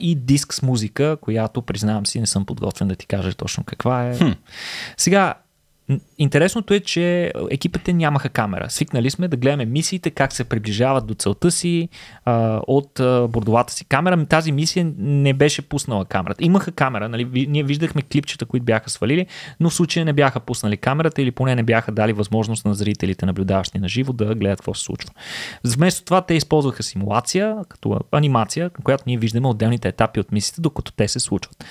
и диск с музика, която признавам си не съм подготвен да ти кажа точно каква е. Хм. Сега, Интересното е, че екипите нямаха камера. Свикнали сме да гледаме мисиите, как се приближават до целта си а, от а, бордовата си камера. Ами тази мисия не беше пуснала камерата. Имаха камера, нали? ние виждахме клипчета, които бяха свалили, но в случая не бяха пуснали камерата или поне не бяха дали възможност на зрителите, наблюдаващи на живо, да гледат какво се случва. Вместо това те използваха симулация, като анимация, на която ние виждаме отделните етапи от мисиите, докато те се случват.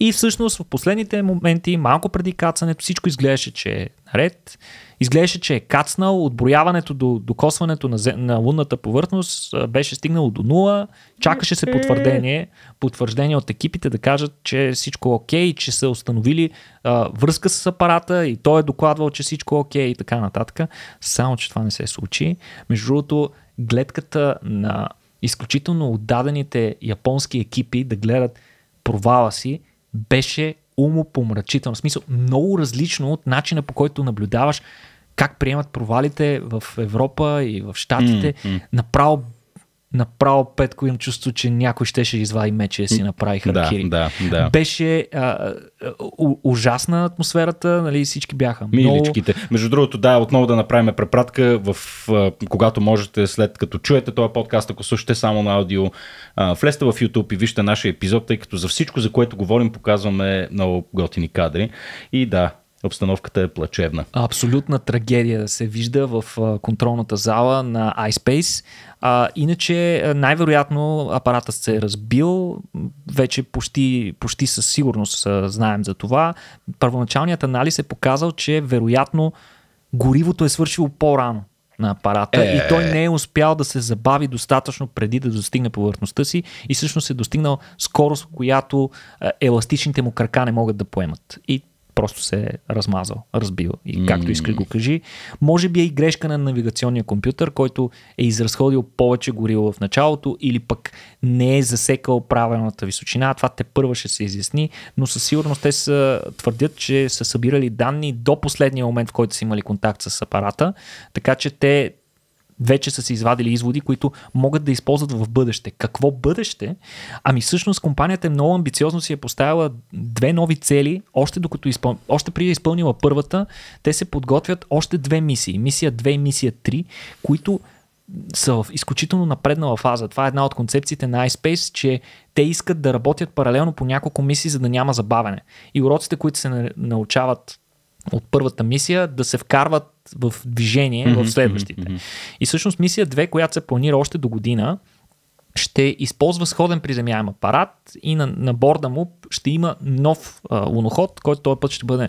И всъщност в последните моменти, малко преди кацането, всичко изглеждаше че е наред. Изглеждаше, че е кацнал. Отброяването до докосването на, зем, на лунната повърхност беше стигнало до нула. Чакаше се потвърдение, потвърждение от екипите да кажат, че всичко е окей, че са установили а, връзка с апарата и той е докладвал, че всичко е окей и така нататък. Само, че това не се случи. Между другото, гледката на изключително отдадените японски екипи да гледат провала си беше умопомрачително. В смисъл, много различно от начина по който наблюдаваш как приемат провалите в Европа и в Штатите. Mm-hmm. Направо направо Петко им чувство, че някой ще ще извади мече и си направи харакири. Да, да, да. Беше а, у, ужасна атмосферата, нали, всички бяха. Миличките. Много... Между другото, да, отново да направим препратка, в, а, когато можете, след като чуете този подкаст, ако слушате само на аудио, а, влезте в YouTube и вижте нашия епизод, тъй като за всичко, за което говорим, показваме много готини кадри. И да, обстановката е плачевна. Абсолютна трагедия да се вижда в контролната зала на iSpace. А, иначе най-вероятно апаратът се е разбил, вече почти, почти със сигурност знаем за това. Първоначалният анализ е показал, че вероятно горивото е свършило по-рано на апарата е... и той не е успял да се забави достатъчно преди да достигне повърхността си и всъщност е достигнал скорост, която еластичните му крака не могат да поемат. И просто се е размазал, разбил и както искаш го кажи. Може би е и грешка на навигационния компютър, който е изразходил повече горило в началото или пък не е засекал правилната височина. Това те първа ще се изясни, но със сигурност те са, твърдят, че са събирали данни до последния момент, в който са имали контакт с апарата, така че те вече са се извадили изводи, които могат да използват в бъдеще. Какво бъдеще? Ами всъщност компанията е много амбициозно си е поставила две нови цели, още, докато изпъл... още преди е изпълнила първата, те се подготвят още две мисии. Мисия 2 и мисия 3, които са в изключително напреднала фаза. Това е една от концепциите на iSpace, че те искат да работят паралелно по няколко мисии, за да няма забавене. И уроците, които се научават от първата мисия, да се вкарват в движение mm-hmm, в следващите. Mm-hmm. И всъщност мисия 2, която се планира още до година, ще използва сходен приземяем апарат и на, на борда му ще има нов а, луноход, който този път ще бъде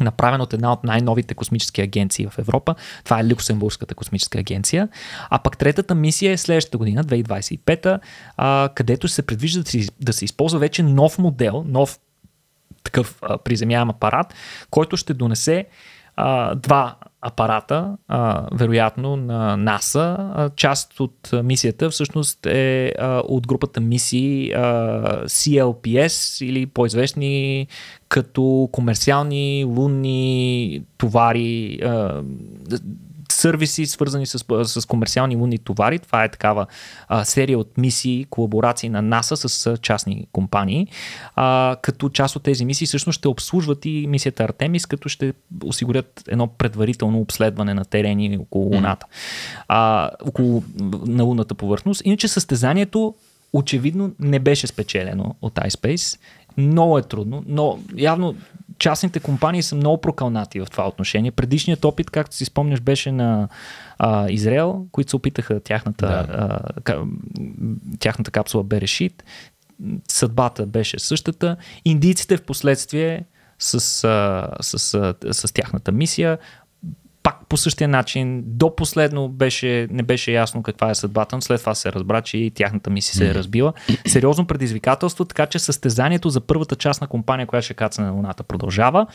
направен от една от най-новите космически агенции в Европа. Това е Люксембургската космическа агенция. А пък третата мисия е следващата година, 2025, а, където се предвижда да се, да се използва вече нов модел, нов такъв а, приземяем апарат, който ще донесе а, два апарата, а, вероятно на НАСА. част от мисията всъщност е а, от групата мисии а, CLPS или по-известни като комерциални лунни товари, а, сервиси, свързани с, с комерциални лунни товари. Това е такава а, серия от мисии, колаборации на НАСА с а, частни компании. А, като част от тези мисии всъщност ще обслужват и мисията Артемис, като ще осигурят едно предварително обследване на терени около Луната. А, около на луната повърхност. Иначе състезанието очевидно не беше спечелено от iSpace много е трудно, но явно частните компании са много прокалнати в това отношение. Предишният опит, както си спомняш, беше на а, Израел, които се опитаха тяхната, да. а, тяхната капсула Берешит, Съдбата беше същата. Индийците в последствие с, с, с, с тяхната мисия пак по същия начин. До последно беше, не беше ясно каква е съдбата, но след това се разбра, че и тяхната мисия се е разбила. Сериозно предизвикателство, така че състезанието за първата част на компания, която ще каца на Луната, продължава.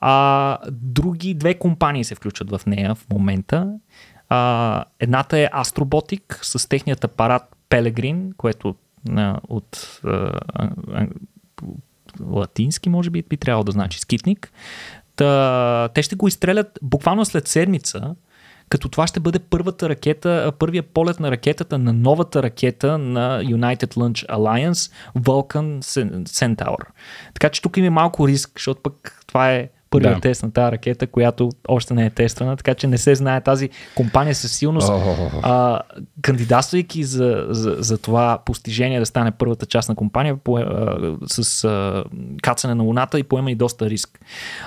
А, други две компании се включват в нея в момента. А, едната е Astrobotic с техният апарат Pellegrin, което а, от а, а, латински, може би, би трябвало да значи скитник. Та, те ще го изстрелят буквално след седмица, като това ще бъде първата ракета, първия полет на ракетата на новата ракета на United Launch Alliance Vulcan Centaur. Така че тук има малко риск, защото пък това е първия да. тест на тази ракета, която още не е тествана, така че не се знае тази компания със силност. Oh. А, кандидатствайки за, за, за това постижение да стане първата част на компания по, а, с а, кацане на Луната и поема и доста риск.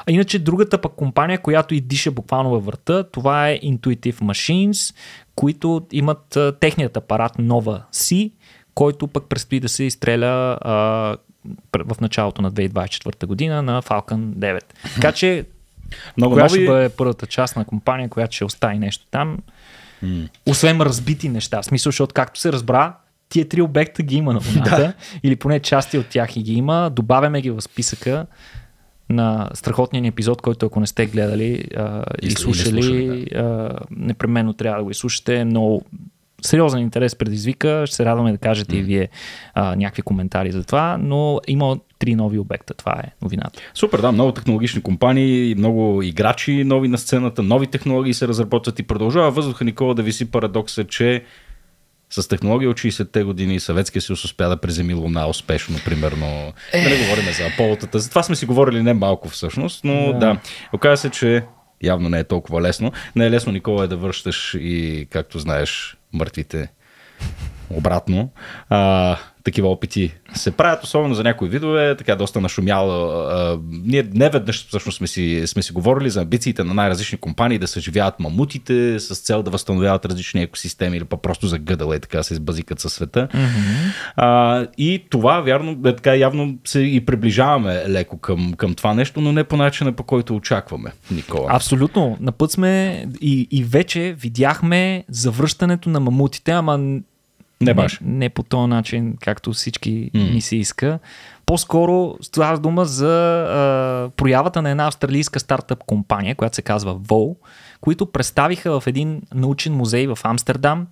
А иначе другата пък компания, която и диша буквално във врата, това е Intuitive Machines, които имат а, техният апарат Nova C, който пък предстои да се изстреля а, в началото на 2024 година на Falcon 9. Така че много коя нови... ще бъде първата част на компания, която ще остави нещо там. Mm. Освен разбити неща. В смисъл, защото както се разбра, тия три обекта ги има на Луната. да. Или поне части от тях и ги има. Добавяме ги в списъка на страхотния ни епизод, който ако не сте гледали а, и, и слушали, слушали да. а, непременно трябва да го изслушате. Е много сериозен интерес предизвика. Ще се радваме да кажете mm. и вие а, някакви коментари за това, но има три нови обекта. Това е новината. Супер, да, много технологични компании, много играчи нови на сцената, нови технологии се разработват и продължава въздуха, Никола, да виси парадокса, е, че с технология от 60-те години Съветския съюз успя да приземи Луна успешно, примерно. Е... Да не говорим за полутата. За това сме си говорили не малко всъщност, но да. да. Оказва се, че явно не е толкова лесно. Не е лесно, Никола, е да връщаш и, както знаеш, мъртвите обратно. А, такива опити се правят, особено за някои видове, така доста А, Ние не веднъж всъщност сме си, сме си говорили за амбициите на най-различни компании да съживяват мамутите с цел да възстановяват различни екосистеми или просто за гъдала и е, така се избазикат със света. Mm-hmm. А, и това, вярно, е така явно се и приближаваме леко към, към това нещо, но не по начина по който очакваме, Никола. Абсолютно. На път сме и, и вече видяхме завръщането на мамутите, ама не баш. Не, не по този начин, както всички mm. ни се иска. По-скоро става дума за а, проявата на една австралийска стартъп компания, която се казва VOL, които представиха в един научен музей в Амстердам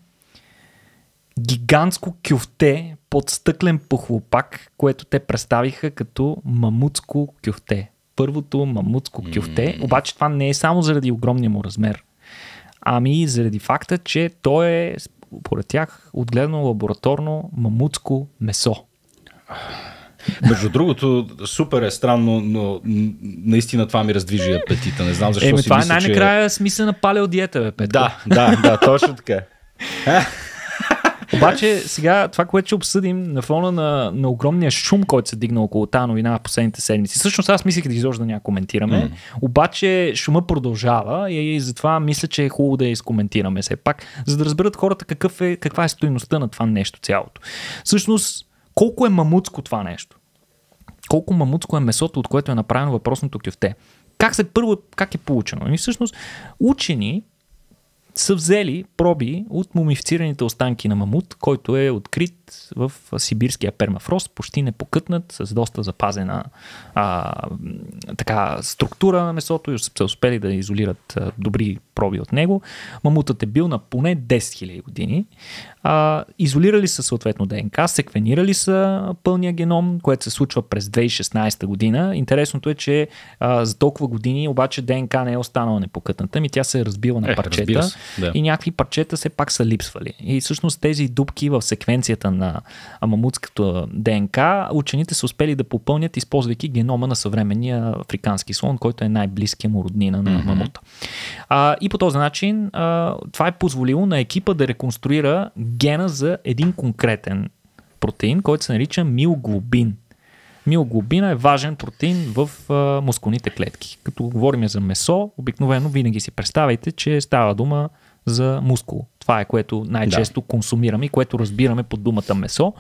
гигантско кюфте под стъклен похлопак, което те представиха като мамутско кюфте. Първото мамутско mm. кюфте, обаче това не е само заради огромния му размер, ами заради факта, че то е поред тях, отгледано лабораторно мамутско месо. Между другото, супер е странно, но наистина това ми раздвижи апетита. Не знам защо Еми, си това е мисля, е най-накрая че... смисъл на палео диета, бе, Петко. Да, да, да, точно така. Обаче сега това, което ще обсъдим на фона на, на огромния шум, който се дигна около тази новина в последните седмици. Всъщност аз мислих да изложа да коментираме, mm. обаче шума продължава и, и затова мисля, че е хубаво да я изкоментираме все пак, за да разберат хората какъв е, каква е стоиността на това нещо цялото. Всъщност, колко е мамутско това нещо? Колко мамутско е месото, от което е направено въпросното кюфте? Как се първо, как е получено? И ами всъщност, учени са взели проби от мумифицираните останки на мамут, който е открит в сибирския пермафрост, почти непокътнат, с доста запазена а, така, структура на месото и са успели да изолират а, добри проби от него. Мамутът е бил на поне 10 000 години. А, изолирали са съответно ДНК, секвенирали са пълния геном, което се случва през 2016 година. Интересното е, че а, за толкова години обаче ДНК не е останала непокътната, ми тя се е разбила на е, парчета да. и някакви парчета все пак са липсвали. И всъщност тези дупки в секвенцията на мамутското ДНК учените са успели да попълнят, използвайки генома на съвременния африкански слон, който е най-близкия му роднина на mm-hmm. мамута. А, и по този начин а, това е позволило на екипа да реконструира гена за един конкретен протеин, който се нарича миоглобин миоглобина е важен протеин в а, мускулните клетки. Като говорим за месо, обикновено винаги си представяйте, че става дума за мускул. Това е което най-често да. консумираме и което разбираме под думата месо.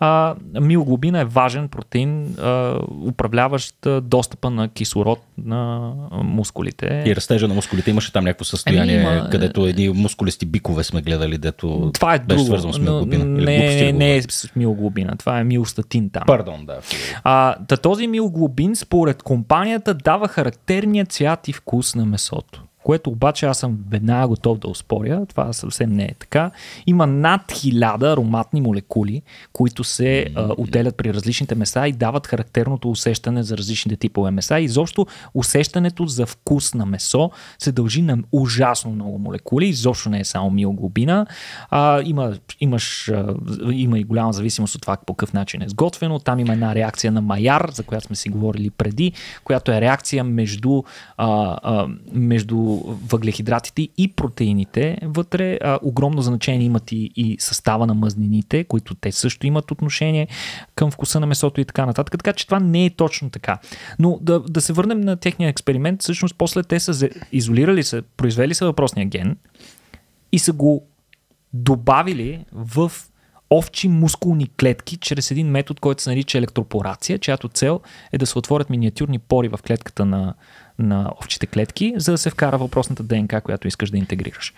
А, миоглобина е важен протеин, а, управляващ достъпа на кислород на мускулите. И растежа на мускулите имаше там някакво състояние, ами има... където е, едни мускулисти бикове сме гледали, дето това е беше свързано с миоглобина. Но, не, Или не е с миоглобина, това е миостатин там. Пардон, да. А, да този миоглобин според компанията дава характерния цвят и вкус на месото което обаче аз съм веднага готов да успоря, това съвсем не е така. Има над хиляда ароматни молекули, които се а, отделят при различните меса и дават характерното усещане за различните типове меса. И изобщо усещането за вкус на месо се дължи на ужасно много молекули, изобщо не е само миоглобина. А, има, имаш, а, има и голяма зависимост от това по какъв начин е сготвено. Там има една реакция на Майар, за която сме си говорили преди, която е реакция между, а, а, между въглехидратите и протеините вътре. А, огромно значение имат и, и състава на мъзнините, които те също имат отношение към вкуса на месото и така нататък. Така че това не е точно така. Но да, да се върнем на техния експеримент, всъщност после те са изолирали, са, произвели са въпросния ген и са го добавили в овчи мускулни клетки чрез един метод, който се нарича електропорация, чиято цел е да се отворят миниатюрни пори в клетката на, на овчите клетки, за да се вкара въпросната ДНК, която искаш да интегрираш.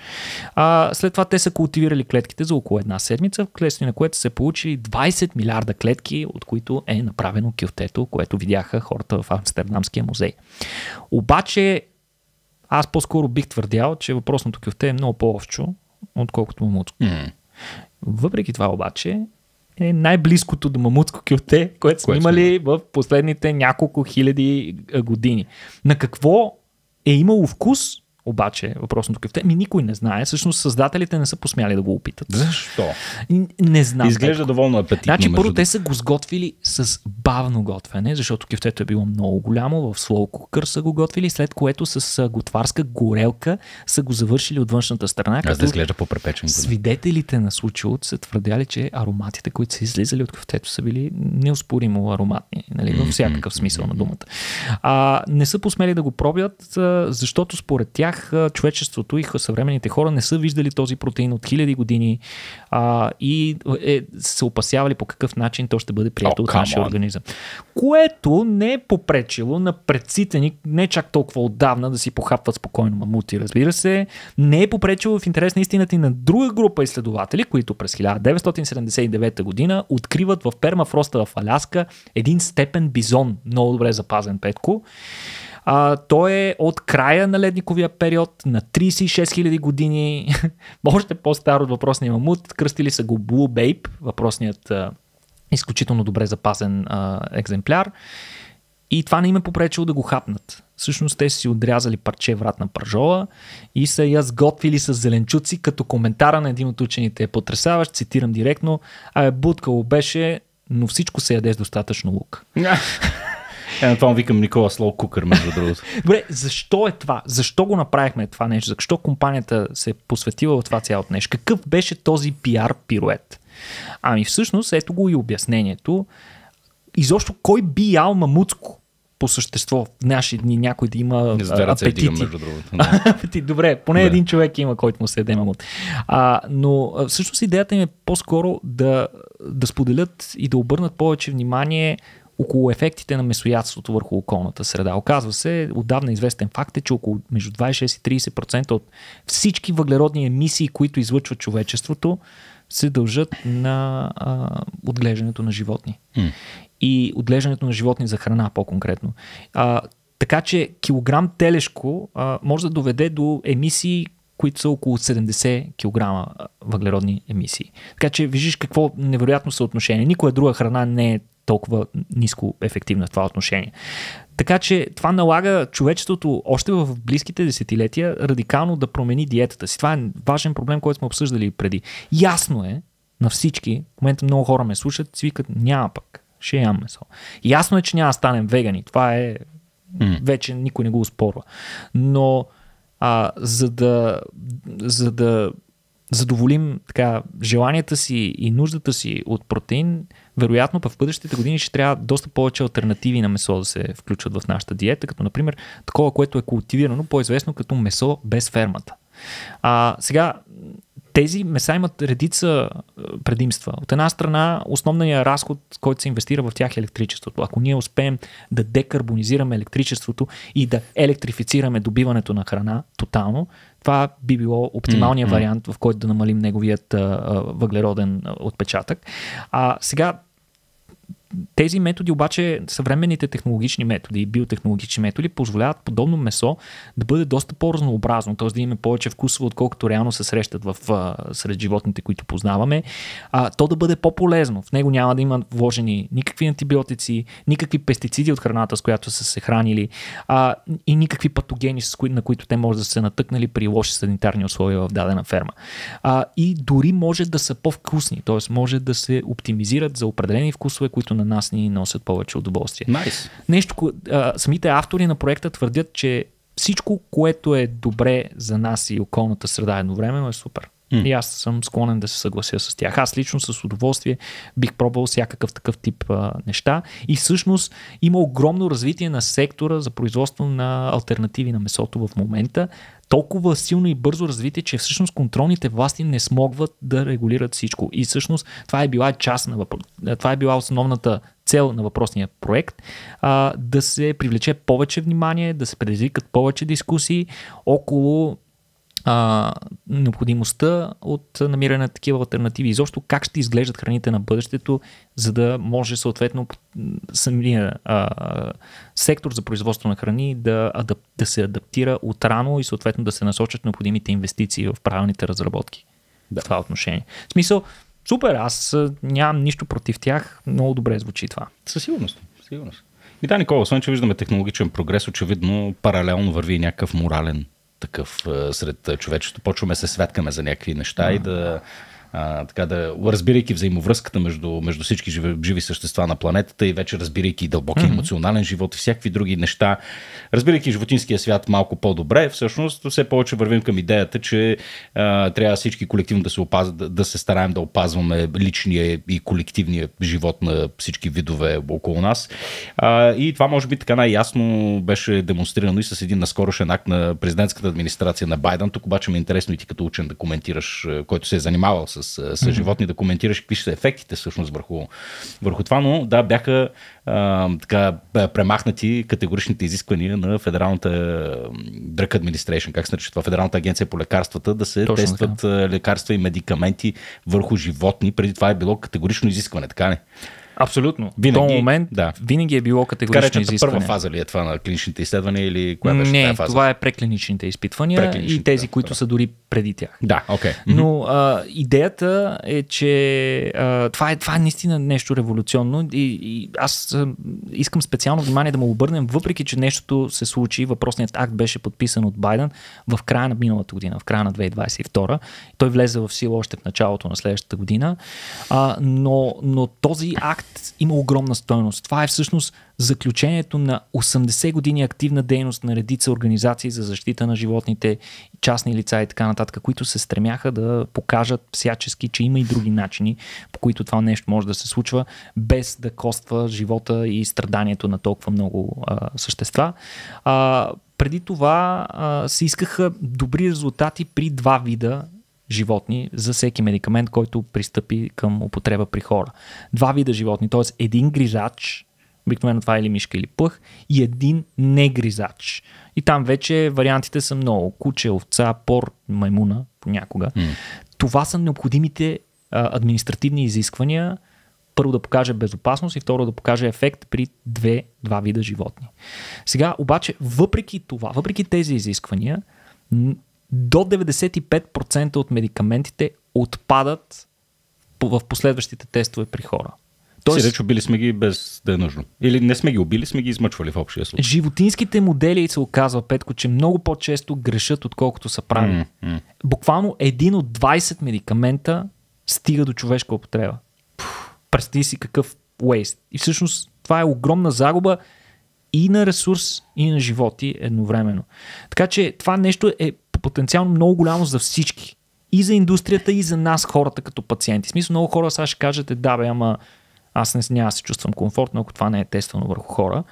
А, след това те са култивирали клетките за около една седмица, вследствие на което се получили 20 милиарда клетки, от които е направено кюфтето, което видяха хората в Амстердамския музей. Обаче аз по-скоро бих твърдял, че въпросното кюфте е много по-овчо, отколкото му Mm. Въпреки това обаче, е най-близкото до мамутско кюте, което сме имали в последните няколко хиляди години. На какво е имало вкус обаче въпросното кафте, ми никой не знае. Всъщност създателите не са посмяли да го опитат. Защо? Не знам. Изглежда какво. доволно апетитно. Значи първо те са го сготвили с бавно готвене, защото кефтето е било много голямо, в слоу кукър са го готвили, след което с готварска горелка са го завършили от външната страна. Аз да изглежда по Свидетелите на случилот са твърдяли, че ароматите, които са излизали от кафтето, са били неоспоримо ароматни, нали, във всякакъв смисъл на думата. А, не са посмели да го пробят, защото според тях тях човечеството и съвременните хора не са виждали този протеин от хиляди години а, и е, се опасявали по какъв начин то ще бъде прието oh, от нашия on. организъм. Което не е попречило на предците ни не е чак толкова отдавна да си похапват спокойно мамути, разбира се. Не е попречило в интерес на истината и на друга група изследователи, които през 1979 година откриват в пермафроста в Аляска един степен бизон, много добре запазен петко. А, той е от края на ледниковия период, на 36 000 години, още по-стар от въпросния мамут. Кръстили са го Blue Babe, въпросният а, изключително добре запасен а, екземпляр. И това не им е попречило да го хапнат. Всъщност те си отрязали парче врат на пържола и са я сготвили с зеленчуци, като коментара на един от учените е потрясаващ, цитирам директно, а е буткало беше, но всичко се яде с достатъчно лук. Е, това му викам Никола Слоу Кукър, между другото. Добре, защо е това? Защо го направихме това нещо? Защо компанията се е посветила в това цялото нещо? Какъв беше този пиар пирует? Ами всъщност, ето го и обяснението. Изобщо кой би ял Мамуцко? по същество в наши дни някой да има Не апетити. Дига, между другото. Да. Добре, поне да. един човек има, който му се е мамут. А, но всъщност идеята им е по-скоро да, да споделят и да обърнат повече внимание около ефектите на месоядството върху околната среда. Оказва се, отдавна известен факт е, че около между 26 и 30% от всички въглеродни емисии, които излъчва човечеството, се дължат на а, отглеждането на животни. Mm. И отглеждането на животни за храна по-конкретно. А, така че килограм телешко а, може да доведе до емисии, които са около 70 кг въглеродни емисии. Така че виждаш какво невероятно съотношение. Никоя друга храна не е толкова ниско ефективна в това отношение. Така че това налага човечеството още в близките десетилетия радикално да промени диетата си. Това е важен проблем, който сме обсъждали преди. Ясно е на всички, в момента много хора ме слушат, свикат, няма пък, ще ям месо. Ясно е, че няма да станем вегани. Това е Mm. Вече никой не го спорва. Но а, за, да, за да задоволим така, желанията си и нуждата си от протеин, вероятно в бъдещите години ще трябва доста повече альтернативи на месо да се включват в нашата диета, като например такова, което е култивирано, по-известно като месо без фермата. А, сега, тези меса имат редица е, предимства. От една страна, основният разход, който се инвестира в тях е електричеството. Ако ние успеем да декарбонизираме електричеството и да електрифицираме добиването на храна тотално, това би било оптималният mm-hmm. вариант, в който да намалим неговият а, е, а, е, въглероден отпечатък. А сега тези методи обаче, съвременните технологични методи и биотехнологични методи позволяват подобно месо да бъде доста по-разнообразно, т.е. да има повече вкусово, отколкото реално се срещат в, а, сред животните, които познаваме. А, то да бъде по-полезно. В него няма да има вложени никакви антибиотици, никакви пестициди от храната, с която са се хранили а, и никакви патогени, на които те може да се натъкнали при лоши санитарни условия в дадена ферма. А, и дори може да са по-вкусни, т.е. може да се оптимизират за определени вкусове, които на на нас ни носят повече удоволствие. Nice. Нещо, а, самите автори на проекта твърдят, че всичко, което е добре за нас и околната среда едновременно е супер. Mm. И аз съм склонен да се съглася с тях. Аз лично с удоволствие бих пробвал всякакъв такъв тип а, неща. И всъщност има огромно развитие на сектора за производство на альтернативи на месото в момента толкова силно и бързо развитие, че всъщност контролните власти не смогват да регулират всичко. И всъщност това е била част на въпрос. Това е била основната цел на въпросния проект а, да се привлече повече внимание, да се предизвикат повече дискусии около а, необходимостта от намиране на такива альтернативи. Изобщо как ще изглеждат храните на бъдещето, за да може съответно самия а, сектор за производство на храни да, адап, да се адаптира отрано и съответно да се насочат необходимите инвестиции в правилните разработки да. в това отношение. В смисъл, супер, аз нямам нищо против тях, много добре звучи това. Със сигурност, със сигурност. И да, Никола, освен, че виждаме технологичен прогрес, очевидно паралелно върви някакъв морален такъв сред човечеството. Почваме се светкаме за някакви неща а, и да а, така да, разбирайки взаимовръзката между, между всички живи, живи същества на планетата и вече разбирайки дълбоки mm-hmm. емоционален живот и всякакви други неща, разбирайки животинския свят малко по-добре, всъщност все повече вървим към идеята, че а, трябва всички колективно да се, опаз... да, да се стараем да опазваме личния и колективния живот на всички видове около нас. А, и това може би така най-ясно беше демонстрирано и с един наскорошен акт на президентската администрация на Байден. Тук обаче ми е интересно и ти като учен да коментираш, който се е занимавал с с, с животни, да коментираш какви са ефектите всъщност върху, върху това, но да, бяха а, така, премахнати категоричните изисквания на Федералната Drug Administration, как се нарича това, Федералната агенция по лекарствата, да се Точно тестват така. лекарства и медикаменти върху животни. Преди това е било категорично изискване, така не? Абсолютно. Винаги, този момент да. винаги е било категорично изискване. изискване. първа фаза ли е това на клиничните изследвания или коя беше Не, фаза? това е преклиничните изпитвания преклиничните, и тези, да, които това. са дори преди тях. Да, окей. Okay. Но а, идеята е, че а, това, е, това е наистина нещо революционно и, и аз а, искам специално внимание да му обърнем, въпреки че нещото се случи, въпросният акт беше подписан от Байден в края на миналата година, в края на 2022. Той влезе в сила още в началото на следващата година, а, но, но този акт проект има огромна стойност. Това е всъщност заключението на 80 години активна дейност на редица организации за защита на животните, частни лица и така нататък, които се стремяха да покажат всячески, че има и други начини, по които това нещо може да се случва, без да коства живота и страданието на толкова много а, същества. А, преди това а, се искаха добри резултати при два вида животни за всеки медикамент, който пристъпи към употреба при хора. Два вида животни, т.е. един гризач, обикновено това е или мишка или пъх, и един негризач. И там вече вариантите са много. Куче, овца, пор, маймуна, понякога. Mm. Това са необходимите а, административни изисквания, първо да покаже безопасност и второ да покаже ефект при две, два вида животни. Сега обаче, въпреки това, въпреки тези изисквания, до 95% от медикаментите отпадат в последващите тестове при хора. Тоест, си реч, убили сме ги без да е нужно. Или не сме ги убили, сме ги измъчвали в общия случай. Животинските модели, се оказва, Петко, че много по-често грешат, отколкото са правени. Mm-hmm. Буквално един от 20 медикамента стига до човешка употреба. Представи си какъв waste. И всъщност това е огромна загуба и на ресурс, и на животи едновременно. Така че това нещо е потенциално много голямо за всички. И за индустрията, и за нас, хората като пациенти. В смисъл, много хора сега ще кажете, да, бе, ама аз не, няма се чувствам комфортно, ако това не е тествано върху хора.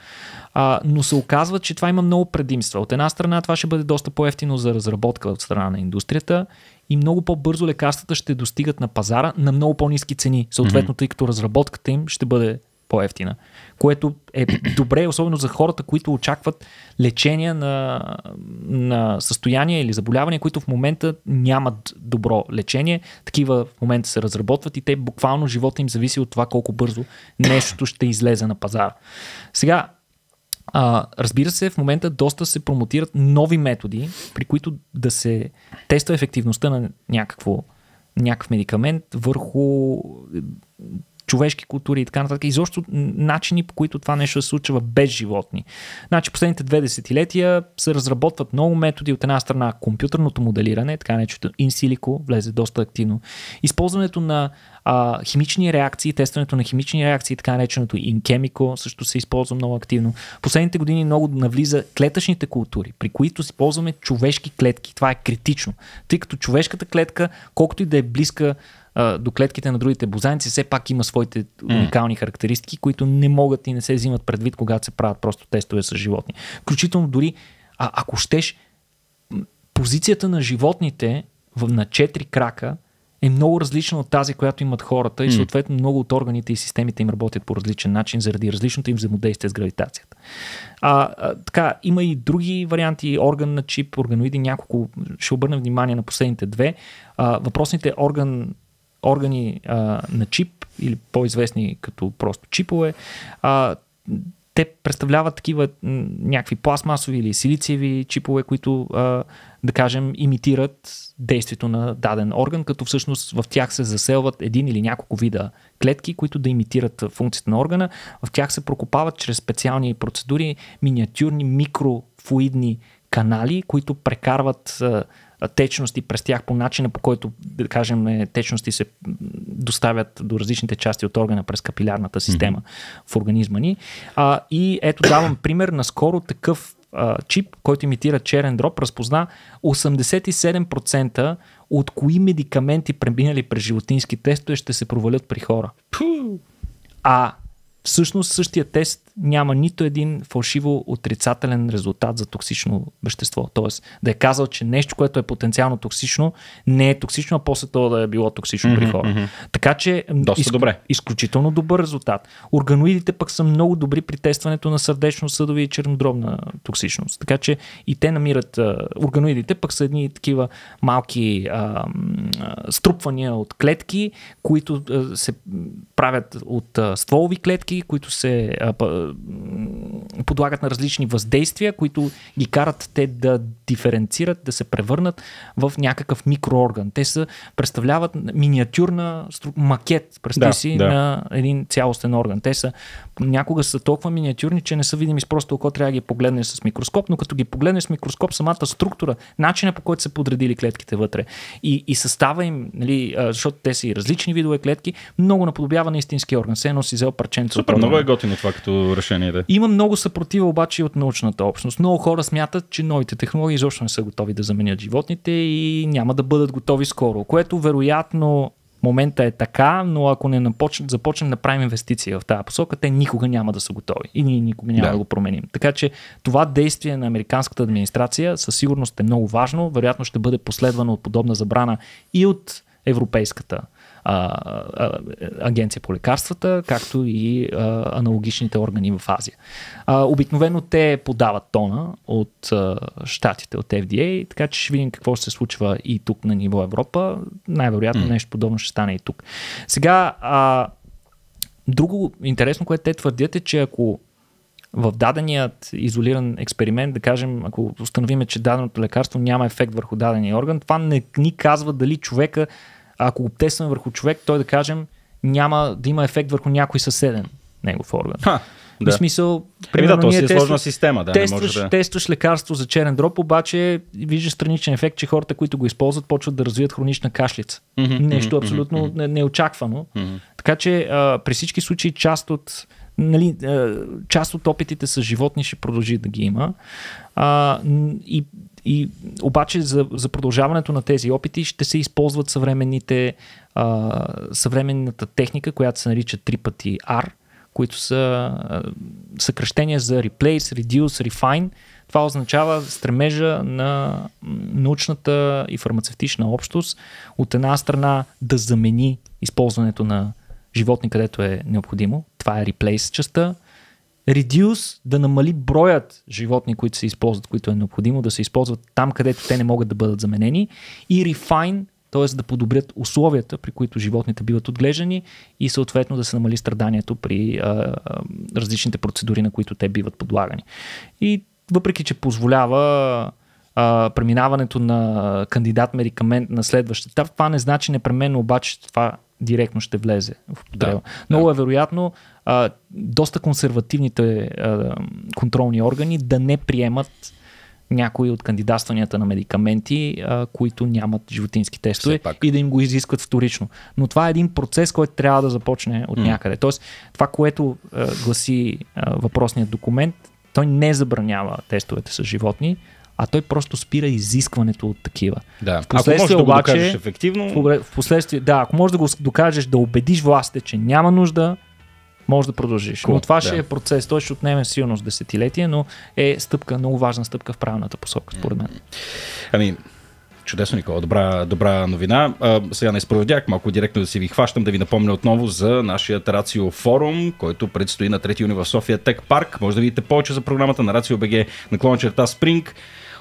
А, но се оказва, че това има много предимства. От една страна това ще бъде доста по-ефтино за разработка от страна на индустрията и много по-бързо лекарствата ще достигат на пазара на много по-низки цени. Съответно, mm-hmm. тъй като разработката им ще бъде по-ефтина, което е добре, особено за хората, които очакват лечение на, на състояние или заболявания, които в момента нямат добро лечение. Такива в момента се разработват и те буквално живота им зависи от това колко бързо нещо ще излезе на пазара. Сега, а, разбира се, в момента доста се промотират нови методи, при които да се тества ефективността на някакво, някакъв медикамент върху човешки култури и така нататък. Изобщо начини, по които това нещо се случва без животни. Значи последните две десетилетия се разработват много методи. От една страна компютърното моделиране, така наречено инсилико, влезе доста активно. Използването на а, химични реакции, тестването на химични реакции, така нареченото инкемико, също се използва много активно. Последните години много навлиза клетъчните култури, при които си ползваме човешки клетки. Това е критично, тъй като човешката клетка, колкото и да е близка до клетките на другите бозайници, все пак има своите уникални характеристики, които не могат и не се взимат предвид, когато се правят просто тестове с животни. Включително дори, а, ако щеш, позицията на животните на четири крака е много различна от тази, която имат хората и съответно много от органите и системите им работят по различен начин заради различното им взаимодействие с гравитацията. А, а, така, има и други варианти, орган на чип, органоиди, няколко, ще обърна внимание на последните две. А, въпросните орган органи а, на чип или по-известни като просто чипове, а, те представляват такива някакви пластмасови или силициеви чипове, които, а, да кажем, имитират действието на даден орган, като всъщност в тях се заселват един или няколко вида клетки, които да имитират функцията на органа. В тях се прокопават чрез специални процедури миниатюрни микрофлуидни канали, които прекарват а, течности през тях по начина по който, да кажем, е, течности се доставят до различните части от органа през капилярната система mm-hmm. в организма ни. А, и ето давам пример, на скоро такъв а, чип, който имитира черен дроп, разпозна 87% от кои медикаменти преминали през животински тестове ще се провалят при хора. А всъщност същия тест няма нито един фалшиво отрицателен резултат за токсично вещество. Тоест да е казал, че нещо, което е потенциално токсично, не е токсично, а после това да е било токсично mm-hmm, при хора. Mm-hmm. Така че Доста изк... добре. изключително добър резултат. Органоидите пък са много добри при тестването на сърдечно-съдови и чернодробна токсичност. Така че и те намират. Органоидите пък са едни такива малки а, а, струпвания от клетки, които а, се правят от стволови клетки, които се подлагат на различни въздействия, които ги карат те да диференцират, да се превърнат в някакъв микроорган. Те са, представляват миниатюрна макет, представи да, си, да. на един цялостен орган. Те са Някога са толкова миниатюрни, че не са видими с просто око, трябва да ги погледнеш с микроскоп, но като ги погледнеш с микроскоп, самата структура, начина по който са подредили клетките вътре и, и състава им, нали, защото те са и различни видове клетки, много наподобява на истински орган. Се едно си взел парченце. Супер, много е готино това като решение. Да. Има много съпротива обаче от научната общност. Много хора смятат, че новите технологии изобщо не са готови да заменят животните и няма да бъдат готови скоро, което вероятно момента е така, но ако не започнем, започнем да правим инвестиции в тази посока, те никога няма да са готови и ние никога няма да. да го променим. Така че това действие на американската администрация със сигурност е много важно, вероятно ще бъде последвано от подобна забрана и от европейската а, а, агенция по лекарствата, както и а, аналогичните органи в Азия. А, обикновено те подават тона от а, щатите, от FDA, така че ще видим какво ще се случва и тук на ниво Европа. Най-вероятно нещо подобно ще стане и тук. Сега, а, друго интересно, което те твърдят е, че ако в даденият изолиран експеримент, да кажем, ако установиме, че даденото лекарство няма ефект върху дадения орган, това не ни казва дали човека ако го тестваме върху човек, той да кажем няма да има ефект върху някой съседен негов орган. Ха, да. В смисъл, ами примерно, да, то си е тестваш, сложна система. Да, тестваш, не може да... тестваш лекарство за черен дроп, обаче виждаш страничен ефект, че хората, които го използват, почват да развият хронична кашлица. Mm-hmm, Нещо mm-hmm, абсолютно mm-hmm. неочаквано. Mm-hmm. Така че а, при всички случаи част от нали, част от опитите с животни ще продължи да ги има. А, и и обаче за, за продължаването на тези опити ще се използват съвременните, а, съвременната техника, която се нарича три пъти R, които са а, съкръщения за Replace, Reduce, Refine. Това означава стремежа на научната и фармацевтична общност от една страна да замени използването на животни, където е необходимо. Това е Replace частта Редюс да намали броят животни, които се използват, които е необходимо да се използват там, където те не могат да бъдат заменени и рефайн, т.е. да подобрят условията, при които животните биват отглеждани и съответно да се намали страданието при а, а, различните процедури, на които те биват подлагани. И въпреки, че позволява а, преминаването на кандидат медикамент на следващ етап, това не значи непременно обаче че това директно ще влезе в употреба. Да, Много да. е вероятно а, доста консервативните а, контролни органи да не приемат някои от кандидатстванията на медикаменти, а, които нямат животински тестове и да им го изискват вторично. Но това е един процес, който трябва да започне от mm. някъде. Тоест, това, което а, гласи а, въпросният документ, той не забранява тестовете с животни, а той просто спира изискването от такива. Да. Ако можеш да го докажеш ефективно... В последствие, да, ако можеш да го докажеш, да убедиш властите, че няма нужда, може да продължиш. Cool, но това да. ще е процес, той ще отнеме силно с десетилетие, но е стъпка, много важна стъпка в правилната посока, според мен. Ами, Чудесно, Никола. Добра, добра новина. А, сега не изпроведях малко директно да си ви хващам, да ви напомня отново за нашия Рацио форум, който предстои на 3 юни в София Тек Парк. Може да видите повече за програмата на Рацио БГ наклон черта Спринг.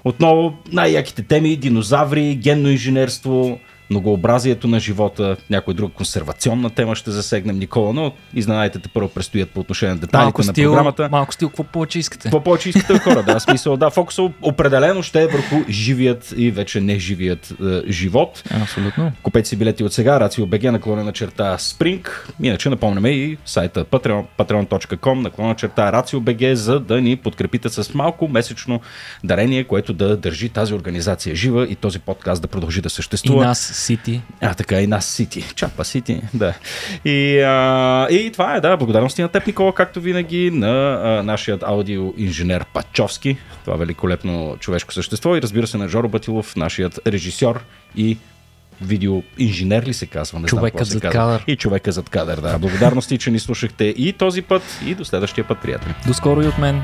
Отново най-яките теми динозаври, генно инженерство, многообразието на живота, някой друг консервационна тема ще засегнем, Никола, но изненадите те първо предстоят по отношение на детайлите малко стил, на програмата. Малко стил, какво повече искате? Какво повече искате хора, да, смисъл, да, фокус определено ще е върху живият и вече неживият е, живот. Абсолютно. Купете си билети от сега, Рацио БГ, наклонена черта Spring, иначе напомняме и сайта patreon, patreon.com, наклонена черта Рацио БГ, за да ни подкрепите с малко месечно дарение, което да държи тази организация жива и този подкаст да продължи да съществува. И нас Сити. А, така и нас Сити. Чапа Сити, да. И, а, и това е, да, благодарности на теб, Никола, както винаги, на а, нашият аудиоинженер Пачовски, това великолепно човешко същество и разбира се на Жоро Батилов, нашият режисьор и видеоинженер ли се казва? Не човека знам, зад казва. кадър. И човека зад кадър, да. Благодарности, че ни слушахте и този път, и до следващия път, приятели. До скоро и от мен.